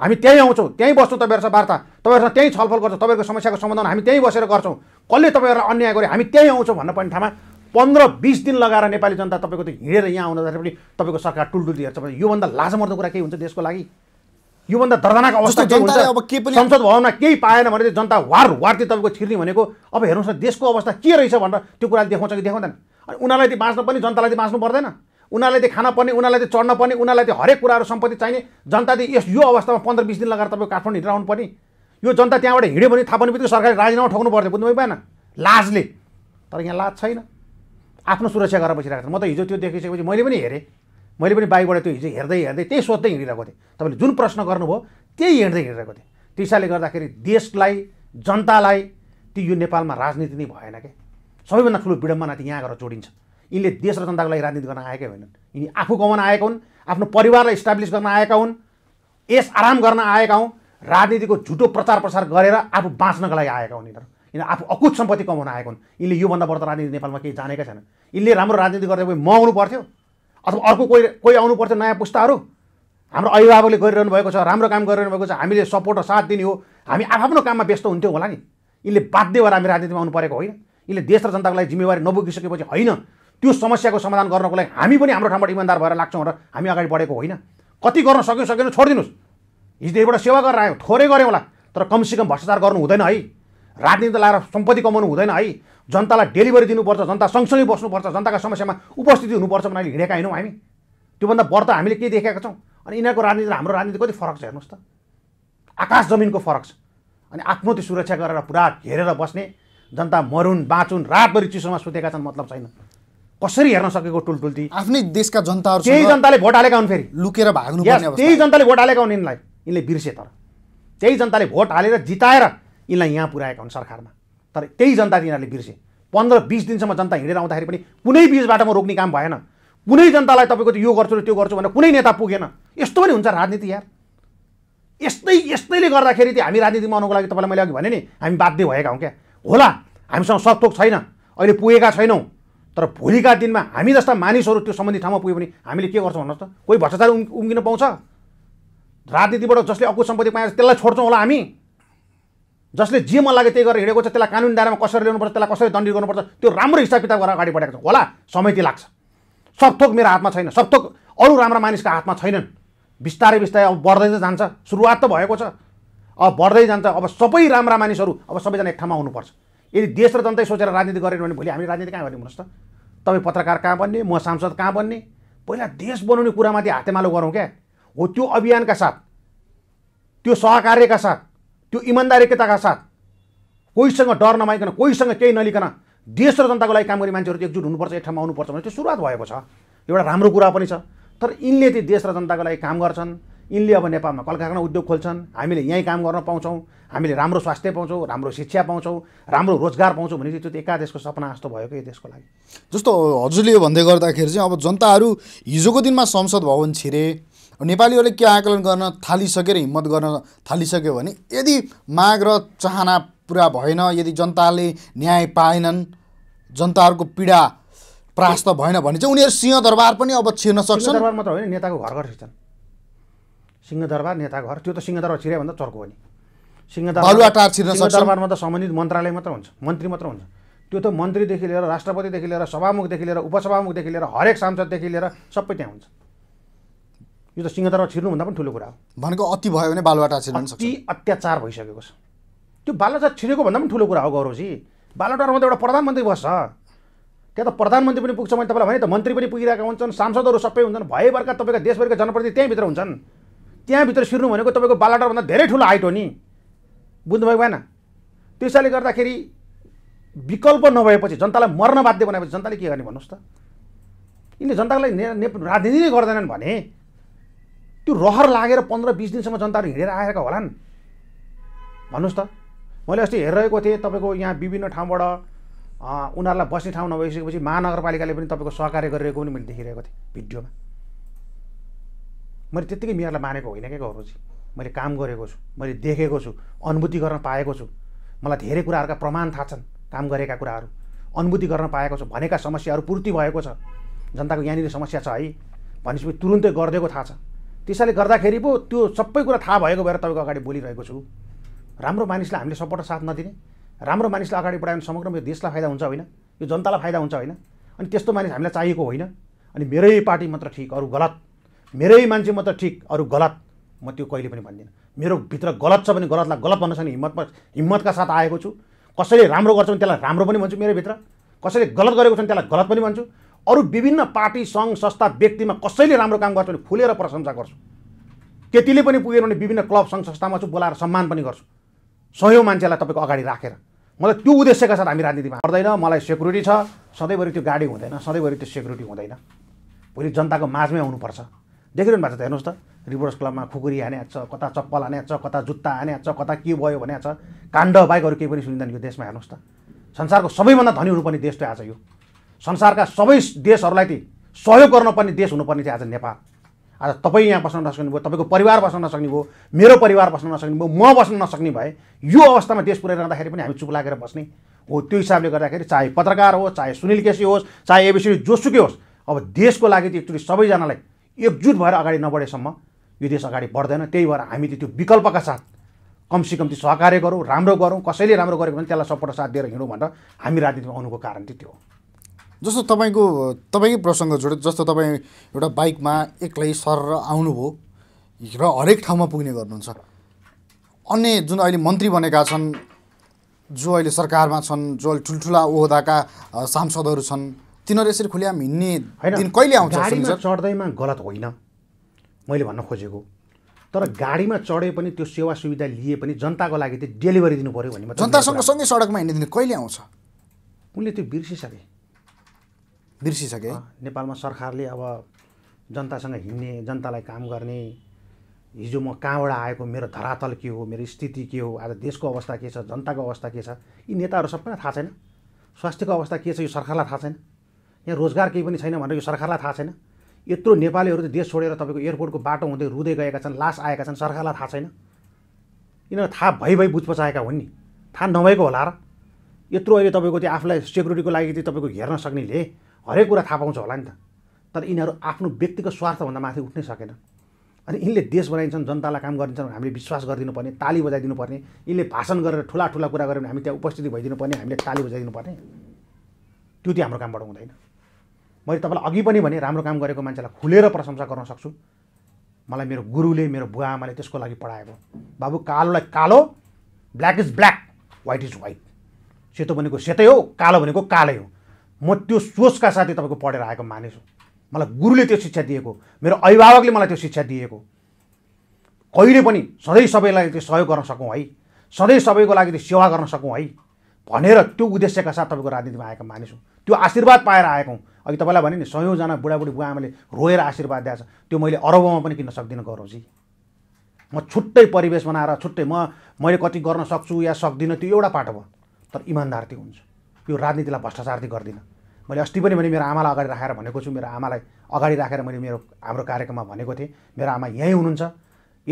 हामी त्यहीँ आउँछौँ त्यहीँ बस्छौँ तपाईँहरूसँग वार्ता तपाईँहरूसँग त्यहीँ छलफल गर्छौँ तपाईँहरूको समस्याको समाधान हामी त्यहीँ बसेर गर्छौँ कसले तपाईँहरूलाई अन्याय गर्यो हामी त्यहीँ आउँछौँ भन्नुपर्ने ठाउँमा पन्ध्र बिस दिन लगाएर नेपाली जनता तपाईँको त हिँडेर यहाँ आउन जाँदाखेरि पनि तपाईँको सरकार टुलटुली हेर्छ भने योभन्दा लाजमर्दो कुरा केही हुन्छ देशको लागि योभन्दा दर्दनाको अवस्था के हुन्छ संसद भवनमा केही पाएन भने जनता वार वारतिर तपाईँको छिर्ने भनेको अब हेर्नुहोस् न देशको अवस्था के रहेछ भनेर त्यो कुराले देखाउँछ कि देखाउँदैन अनि उनीहरूलाई बाँच्न पनि जनतालाई बाँच्नु पर्दैन उनीहरूलाई चाहिँ खान पर्ने उनीहरूलाई चाहिँ चढ्न पर्ने उनीहरूलाई चाहिँ हरेक कुराहरू सम्पत्ति चाहिने जनता जनताले यस यो अवस्थामा पन्ध्र बिस दिन लगाएर तपाईँको काठमाडौँ हिँडेर आउनुपर्ने यो जनता त्यहाँबाट हिँड्यो भने थाहा पाउने बित्तिकै सरकारले राजीनामा ठोक्नु पर्थ्यो बुझ्नु भएन लाजले तर यहाँ लाज छैन आफ्नो सुरक्षा गरेर बसिरहेको छ म त हिजो त्यो देखिसकेपछि मैले पनि हेरेँ मैले पनि बाइकबाट त्यो हिजो हेर्दै हेर्दै त्यही सोध्दै हिँडिरहेको थिएँ तपाईँले जुन प्रश्न गर्नुभयो त्यही हिँड्दै हिँडिरहेको थिएँ त्यसैले गर्दाखेरि देशलाई जनतालाई ती यो नेपालमा राजनीति नै भएन क्या सबैभन्दा ठुलो विडम्बना त यहाँ गएर जोडिन्छ यिनले देश र जनताको लागि राजनीति गर्न आएकै होइनन् यिनी आफू कमाउन आएका हुन् आफ्नो परिवारलाई इस्टाब्लिस गर्न आएका हुन् यस आराम गर्न आएका हुन् राजनीतिको झुटो प्रचार प्रसार गरेर आफू बाँच्नको लागि आएका हुन् यिनीहरू यिनीहरू आफू अकुत सम्पत्ति कमाउन आएको हुन् यिनले योभन्दा बढी राजनीति नेपालमा केही जानेकै छैन यिनले राम्रो राजनीति गर्दै कोही म आउनु पर्थ्यो अथवा अर्को कोही कोही आउनु पर्थ्यो नयाँ पुस्ताहरू हाम्रो अभिभावकले गरिरहनु भएको छ राम्रो काम गरिरहनु भएको छ हामीले सपोर्ट र साथ दिने हो हामी आफ्नो काममा व्यस्त हुन्थ्यौँ होला नि यिनले बाध्य भएर हामी राजनीतिमा आउनु परेको होइन यिनले देश र जनताको लागि जिम्मेवारी नबुकिसकेपछि होइन त्यो समस्याको समाधान गर्नको लागि हामी पनि हाम्रो ठाउँबाट इमान्दार भएर लाग्छौँ र हामी अगाडि बढेको होइन कति गर्न सक्यो सकेन छोडिदिनुहोस् हिजो एउटा सेवा गरेर आयौँ थोरै गऱ्यौँ होला तर कमसेकम भ्रष्टाचार गर्नु हुँदैन है राजनीति लाएर सम्पत्ति कमाउनु हुँदैन है जनतालाई डेलिभरी दिनुपर्छ जनता सँगसँगै बस्नुपर्छ जनताको समस्यामा उपस्थिति हुनुपर्छ भनेर हिँडेका होइनौँ हामी त्योभन्दा बढ्दा हामीले के देखेका छौँ अनि यिनीहरूको राजनीति र हाम्रो राजनीति कति फरक छ हेर्नुहोस् त आकाश जमिनको फरक छ अनि आफ्नो त्यो सुरक्षा गरेर पुरा घेरेर बस्ने जनता मरुन् बाँचुन् रातभरि चिसोमा सुतेका छन् मतलब छैन कसरी हेर्न सकेको टुलटुल्टी आफ्नै देशका जनताहरू त्यही जनताले भोट हालेका हुन् फेरि लुकेर भाग्नु त्यही जनताले भोट हालेका हुन् यिनलाई यिनले बिर्से तर त्यही जनताले भोट हालेर जिताएर यिनलाई यहाँ पुऱ्याएका हुन् सरकारमा तर त्यही जनता तिनीहरूले बिर्से पन्ध्र बिस दिनसम्म जनता हिँडेर आउँदाखेरि पनि कुनै बिचबाट म रोक्ने काम भएन कुनै जनतालाई तपाईँको यो गर्छु र त्यो गर्छु भनेर कुनै नेता पुगेन यस्तो पनि हुन्छ राजनीति यार यस्तै यस्तैले गर्दाखेरि त्यो हामी राजनीतिमा आउनुको लागि तपाईँलाई मैले अघि भने नि हामी बाध्य भएका हौँ क्या होला हामीसँग सत्तोक छैन अहिले पुगेका छैनौँ तर भोलिका दिनमा हामी जस्ता मानिसहरू त्यो सम्बन्धी ठाउँमा पुग्यो भने हामीले के गर्छौँ भन्नुहोस् त कोही भ्रष्टाचार उम् उम्किन पाउँछ राजनीतिबाट जसले अकुत सम्पत्ति पाएछ त्यसलाई छोड्छौँ होला हामी जसले जे मन लाग्यो त्यही गरेर हिँडेको छ त्यसलाई कानुन दायरामा कसरी ल्याउनुपर्छ त्यसलाई कसरी दण्डित गर्नुपर्छ त्यो राम्रो हिसाब किताब गरेर अगाडि बढेको छ होला समय समयति लाग्छ सबथोक मेरो हातमा छैन सबथोक अरू राम्रा मानिसका हातमा छैनन् बिस्तारै बिस्तारै अब बढ्दै त जान्छ सुरुवात त भएको छ अब बढ्दै जान्छ अब सबै राम्रा मानिसहरू अब सबैजना एक ठाउँमा आउनुपर्छ यदि देश र जनतै सोचेर राजनीति गरेन भने भोलि हामी राजनीति कहाँ गर्ने भन्नुहोस् त तपाईँ पत्रकार कहाँ बन्ने म सांसद कहाँ बन्ने पहिला देश बनाउने कुरामाथि हातेमालो गरौँ क्या हो त्यो अभियानका साथ त्यो सहकार्यका साथ त्यो इमान्दारिकताका साथ कोहीसँग डर नमाइकन कोहीसँग केही नलिकन देश र जनताको लागि काम गर्ने मान्छेहरू एकजुट हुनुपर्छ एक ठाउँमा आउनुपर्छ भने त्यो सुरुवात भएको छ एउटा राम्रो कुरा पनि छ तर यिनले चाहिँ देश र जनताको लागि काम गर्छन् यिनले अब नेपालमा कल कारखाना उद्योग खोल्छन् हामीले यहीँ काम गर्न पाउँछौँ हामीले राम्रो स्वास्थ्य पाउँछौँ राम्रो शिक्षा पाउँछौँ राम्रो रोजगार पाउँछौँ भने त्यो एका देशको सपना जस्तो भयो कि देशको लागि जस्तो हजुरले यो भन्दै गर्दाखेरि चाहिँ अब जनताहरू हिजोको दिनमा संसद भवन छिरे नेपालीहरूले के आकलन गर्न थालिसकेर हिम्मत गर्न थालिसक्यो भने यदि माग र चाहना पुरा भएन यदि जनताले न्याय पाएनन् जनताहरूको पीडा प्रास्त भएन भने चाहिँ उनीहरू सिंहदरबार पनि अब छिर्न सक्छन् दरबार मात्र होइन नेताको घर घर छिर्छन् सिंहदरबार घर त्यो त सिंहदरबार छिरे भन्दा चर्को हो नि सिंहदरबार सिंहदरबारमा त सम्बन्धित मन्त्रालय मात्र हुन्छ मन्त्री मात्र हुन्छ त्यो त मन्त्रीदेखि लिएर राष्ट्रपतिदेखि लिएर सभामुखदेखि लिएर उपसभामुखदेखि लिएर हरेक सांसददेखि लिएर सबै त्यहाँ हुन्छ यो त सिंहदरबार छिर्नुभन्दा पनि ठुलो कुरा हो भनेको अति भयो भने बालुवाटार छिर्नु अति अत्याचार भइसकेको छ त्यो बालुवाटार छिरेको भन्दा पनि ठुलो कुरा हो गौरवजी बालुवाटारमा त एउटा प्रधानमन्त्री बस्छ त्यहाँ त प्रधानमन्त्री पनि पुग्छ मैले तपाईँलाई भने त मन्त्री पनि पुगिरहेका हुन्छन् सांसदहरू सबै हुन्छन् भएभरका तपाईँका देशभरिका जनप्रतिनिधि त्यहीँभित्र हुन्छन् त्यहाँभित्र सिर्नु भनेको तपाईँको बालाडरभन्दा धेरै ठुलो हाइट हो नि बुझ्नुभएको भएन त्यसैले गर्दाखेरि विकल्प नभएपछि जनतालाई मर्न बाध्य बनाएपछि जनताले के गर्ने भन्नुहोस् त यिनले जनतालाई ने राजनीति नै गर्दैनन् भने त्यो रहर लागेर पन्ध्र बिस दिनसम्म जनताहरू हिँडेर आएका होलान् भन्नुहोस् त मैले अस्ति हेरिरहेको थिएँ तपाईँको यहाँ विभिन्न ठाउँबाट उनीहरूलाई बस्ने ठाउँ नभइसकेपछि महानगरपालिकाले पनि तपाईँको सहकार्य गरिरहेको पनि मैले देखिरहेको थिएँ भिडियोमा मैले त्यत्तिकै मेयरलाई मानेको होइन क्या गौरवजी मैले काम गरेको छु मैले देखेको छु अनुभूति गर्न पाएको छु मलाई धेरै कुराहरूका प्रमाण थाहा छन् काम गरेका कुराहरू अनुभूति गर्न पाएको छु भनेका समस्याहरू पूर्ति भएको छ जनताको यहाँनिर समस्या छ है भनेपछि तुरुन्तै गरिदिएको थाहा छ त्यसैले गर्दाखेरि पो त्यो सबै कुरा थाहा भएको भएर तपाईँको अगाडि बोलिरहेको छु राम्रो मानिसलाई हामीले सपोर्ट साथ नदिने राम्रो मानिसलाई अगाडि बढायो भने समग्रमा यो देशलाई फाइदा हुन्छ होइन यो जनतालाई फाइदा हुन्छ होइन अनि त्यस्तो मानिस हामीलाई चाहिएको होइन अनि मेरै पार्टी मात्र ठिक अरू गलत मेरै मान्छे म त ठिक अरू गलत म त्यो कहिले पनि भन्दिनँ मेरो भित्र गलत छ भने गलतलाई गलत भन्न सक्ने हिम्मतमा हिम्मतका साथ आएको छु कसैले राम्रो गर्छ भने त्यसलाई राम्रो पनि भन्छु मेरो भित्र कसैले गलत गरेको छ भने त्यसलाई गलत पनि भन्छु अरू विभिन्न पार्टी सङ्घ संस्था व्यक्तिमा कसैले राम्रो काम गर्छ भने फुलेर प्रशंसा गर्छु त्यतिले पनि पुगेन भने विभिन्न क्लब सङ्घ संस्थामा छु बोलाएर सम्मान पनि गर्छु सयौँ मान्छेलाई तपाईँको अगाडि राखेर मलाई त्यो उद्देश्यका साथ हामी राजनीतिमा पर्दैन मलाई सेक्युरिटी छ सधैँभरि त्यो गाडी हुँदैन सधैँभरि त्यो सेक्युरिटी हुँदैन भोलि जनताको माझमै आउनुपर्छ देखिरहनु भएको छ त हेर्नुहोस् त रिभर्स क्लबमा खुकुरी हाने छ कता चप्पल हाने छ कता जुत्ता हाने छ कता के भयो भने छ काण्ड बाइकहरू केही पनि सुनिँदैन यो देशमा हेर्नुहोस् त संसारको सबैभन्दा धनी हुनुपर्ने देश चाहिँ आज यो संसारका सबै देशहरूलाई चाहिँ सहयोग गर्नुपर्ने देश हुनुपर्ने चाहिँ आज नेपाल आज तपाईँ यहाँ बस्न नसक्ने भयो तपाईँको परिवार बस्न नसक्ने भयो मेरो परिवार बस्न नसक्ने भयो म बस्न नसक्ने भए यो अवस्थामा देश पुऱ्याइरहँदाखेरि पनि हामी चुप लागेर बस्ने हो त्यो हिसाबले गर्दाखेरि चाहे पत्रकार होस् चाहे सुनिल केसी होस् चाहे एबिसी जोसुकै होस् अब देशको लागि चाहिँ एकचोटि सबैजनालाई एकजुट भएर अगाडि नबढेसम्म यो देश अगाडि बढ्दैन त्यही भएर हामीले त्यो विकल्पका साथ कमसेकम त्यो सहकार्य गरौँ राम्रो गरौँ कसैले राम्रो गरेको भने त्यसलाई सपोर्ट साथ दिएर हिँडौँ भनेर हामी राजनीतिमा आउनुको कारण चाहिँ त्यो हो जस्तो तपाईँको तपाईँकै प्रसङ्ग जोड्यो जस्तो तपाईँ एउटा बाइकमा एक्लै सर आउनुभयो र हरेक ठाउँमा पुग्ने गर्नुहुन्छ अन्य जुन अहिले मन्त्री बनेका छन् जो अहिले सरकारमा छन् जो अहिले ठुल्ठुला ओहदाका सांसदहरू छन् तिनीहरू यसरी खुल्याम हिँड्ने होइन कहिले आउँछ गाडीमा चढ्दैमा गलत होइन मैले भन्न खोजेको तर गाडीमा चढे पनि त्यो सेवा सुविधा लिए पनि जनताको लागि त्यो डेलिभरी दिनु पऱ्यो भने जनतासँग सँगै सडकमा हिँड्ने दिन कहिले आउँछ उनले त्यो बिर्सिसके बिर्सिसके नेपालमा सरकारले अब जनतासँग हिँड्ने जनतालाई काम गर्ने हिजो म कहाँबाट आएको मेरो धरातल के हो मेरो स्थिति के हो आज देशको अवस्था के छ जनताको अवस्था के छ यी नेताहरू सबैलाई थाहा छैन स्वास्थ्यको अवस्था के छ यो सरकारलाई थाहा छैन यहाँ रोजगार केही पनि छैन भनेर यो सरकारलाई थाहा छैन यत्रो नेपालीहरू चाहिँ देश छोडेर तपाईँको एयरपोर्टको बाटो हुँदै रुँदै गएका छन् लास आएका छन् सरकारलाई थाहा छैन यिनीहरू थाहा भइ भइ बुझपचाएका हुन् नि थाहा नभएको होला र यत्रो अहिले तपाईँको त्यो आफूलाई सेक्युरिटीको लागि चाहिँ तपाईँको घेर्न सक्नेले हरेक कुरा थाहा पाउँछ होला नि त तर यिनीहरू आफ्नो व्यक्तिगत स्वार्थभन्दा माथि उठ्नै सकेन अनि यिनले देश बनाइन्छन् जनतालाई काम गरिन्छन् हामीले विश्वास पर्ने ताली बजाइदिनु पर्ने यिनले भाषण गरेर ठुला ठुला कुरा गऱ्यो भने हामी त्यहाँ उपस्थिति पर्ने हामीले ताली बजाइदिनु पर्ने त्यो चाहिँ हाम्रो कामबाट हुँदैन मैले तपाईँलाई अघि पनि भने राम्रो काम गरेको मान्छेलाई खुलेर प्रशंसा गर्न सक्छु मलाई मेरो गुरुले मेरो बुवा आमाले त्यसको लागि पढाएको बाबु कालोलाई कालो black is black white is white सेतो भनेको सेतै हो कालो भनेको कालै हो म त्यो सोचका साथै तपाईँको पढेर आएको मानिस हो मलाई गुरुले त्यो शिक्षा दिएको मेरो अभिभावकले मलाई त्यो शिक्षा दिएको कहिले पनि सधैँ सबैलाई त्यो सहयोग गर्न सकौँ है सधैँ सबैको लागि त्यो सेवा गर्न सकौँ है भनेर त्यो उद्देश्यका साथ तपाईँको राजनीतिमा आएको मानिस हो त्यो आशीर्वाद पाएर आएको अघि तपाईँलाई भने नि सयौँजना बुढाबुढी बुवा आमाले रोएर आशीर्वाद दिएछ त्यो मैले अरबमा पनि किन्न सक्दिनँ गरौँजी म छुट्टै परिवेश बनाएर छुट्टै म मैले कति गर्न सक्छु या सक्दिनँ त्यो एउटा पाटो भयो तर इमान्दार त्यो हुन्छ यो राजनीतिलाई भ्रष्टाचार चाहिँ गर्दिनँ मैले अस्ति पनि भने मेरो आमालाई अगाडि राखेर भनेको छु मेरो आमालाई अगाडि राखेर मैले मेरो हाम्रो कार्यक्रममा भनेको थिएँ मेरो आमा यहीँ हुनुहुन्छ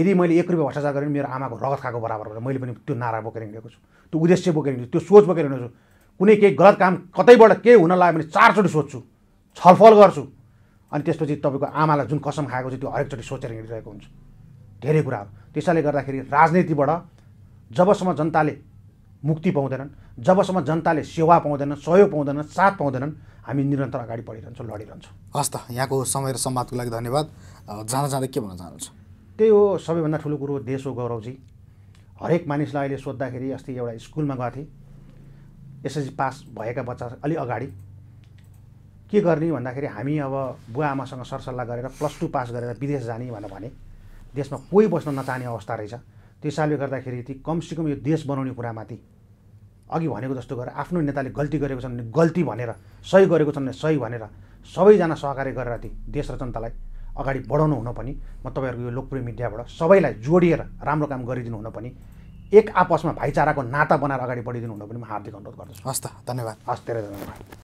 यदि मैले एक रुपियाँ भ्रष्टाचार गरेँ मेरो आमाको रगत खाएको बराबर भएर मैले पनि त्यो नारा बोकेर हिँडेको छु त्यो उद्देश्य बोकेर हिँडेको त्यो सोच बोकेर हिँडेको छु कुनै केही गलत काम कतैबाट केही हुन लाग्यो भने चारचोटि सोध्छु छलफल गर्छु अनि त्यसपछि तपाईँको आमालाई जुन कसम खाएको छ त्यो हरेकचोटि सोचेर हिँडिरहेको हुन्छ धेरै कुराहरू त्यसैले गर्दाखेरि राजनीतिबाट जबसम्म जनताले मुक्ति पाउँदैनन् जबसम्म जनताले सेवा पाउँदैनन् सहयोग पाउँदैनन् साथ पाउँदैनन् हामी निरन्तर अगाडि बढिरहन्छौँ लडिरहन्छौँ हस् त यहाँको समय र संवादको लागि धन्यवाद जाँदा जाँदै के भन्न चाहनुहुन्छ त्यही हो सबैभन्दा ठुलो कुरो देश हो गौरवजी हरेक मानिसलाई अहिले सोद्धाखेरि अस्ति एउटा स्कुलमा गएको थिएँ एसएलसी पास भएका बच्चा अलि अगाडि के गर्ने भन्दाखेरि हामी अब बुवा आमासँग सरसल्लाह गरेर प्लस टू पास गरेर विदेश जाने भनेर भने देशमा कोही बस्न नचाहने अवस्था रहेछ त्यो हिसाबले गर्दाखेरि ती कमसेकम यो देश बनाउने कुरामाथि अघि भनेको जस्तो गरेर आफ्नो नेताले गल्ती गरेको छन् भने गल्ती भनेर सही गरेको छन् भने सही भनेर सबैजना सहकार्य गरेर ती देश र जनतालाई अगाडि बढाउनु हुन पनि म तपाईँहरूको यो लोकप्रिय मिडियाबाट सबैलाई जोडिएर राम्रो काम गरिदिनु हुन पनि एक आपसमा भाइचाराको नाता बनाएर अगाडि बढिदिनु हुन पनि म हार्दिक अनुरोध गर्दछु हस् त धन्यवाद हस् धेरै धन्यवाद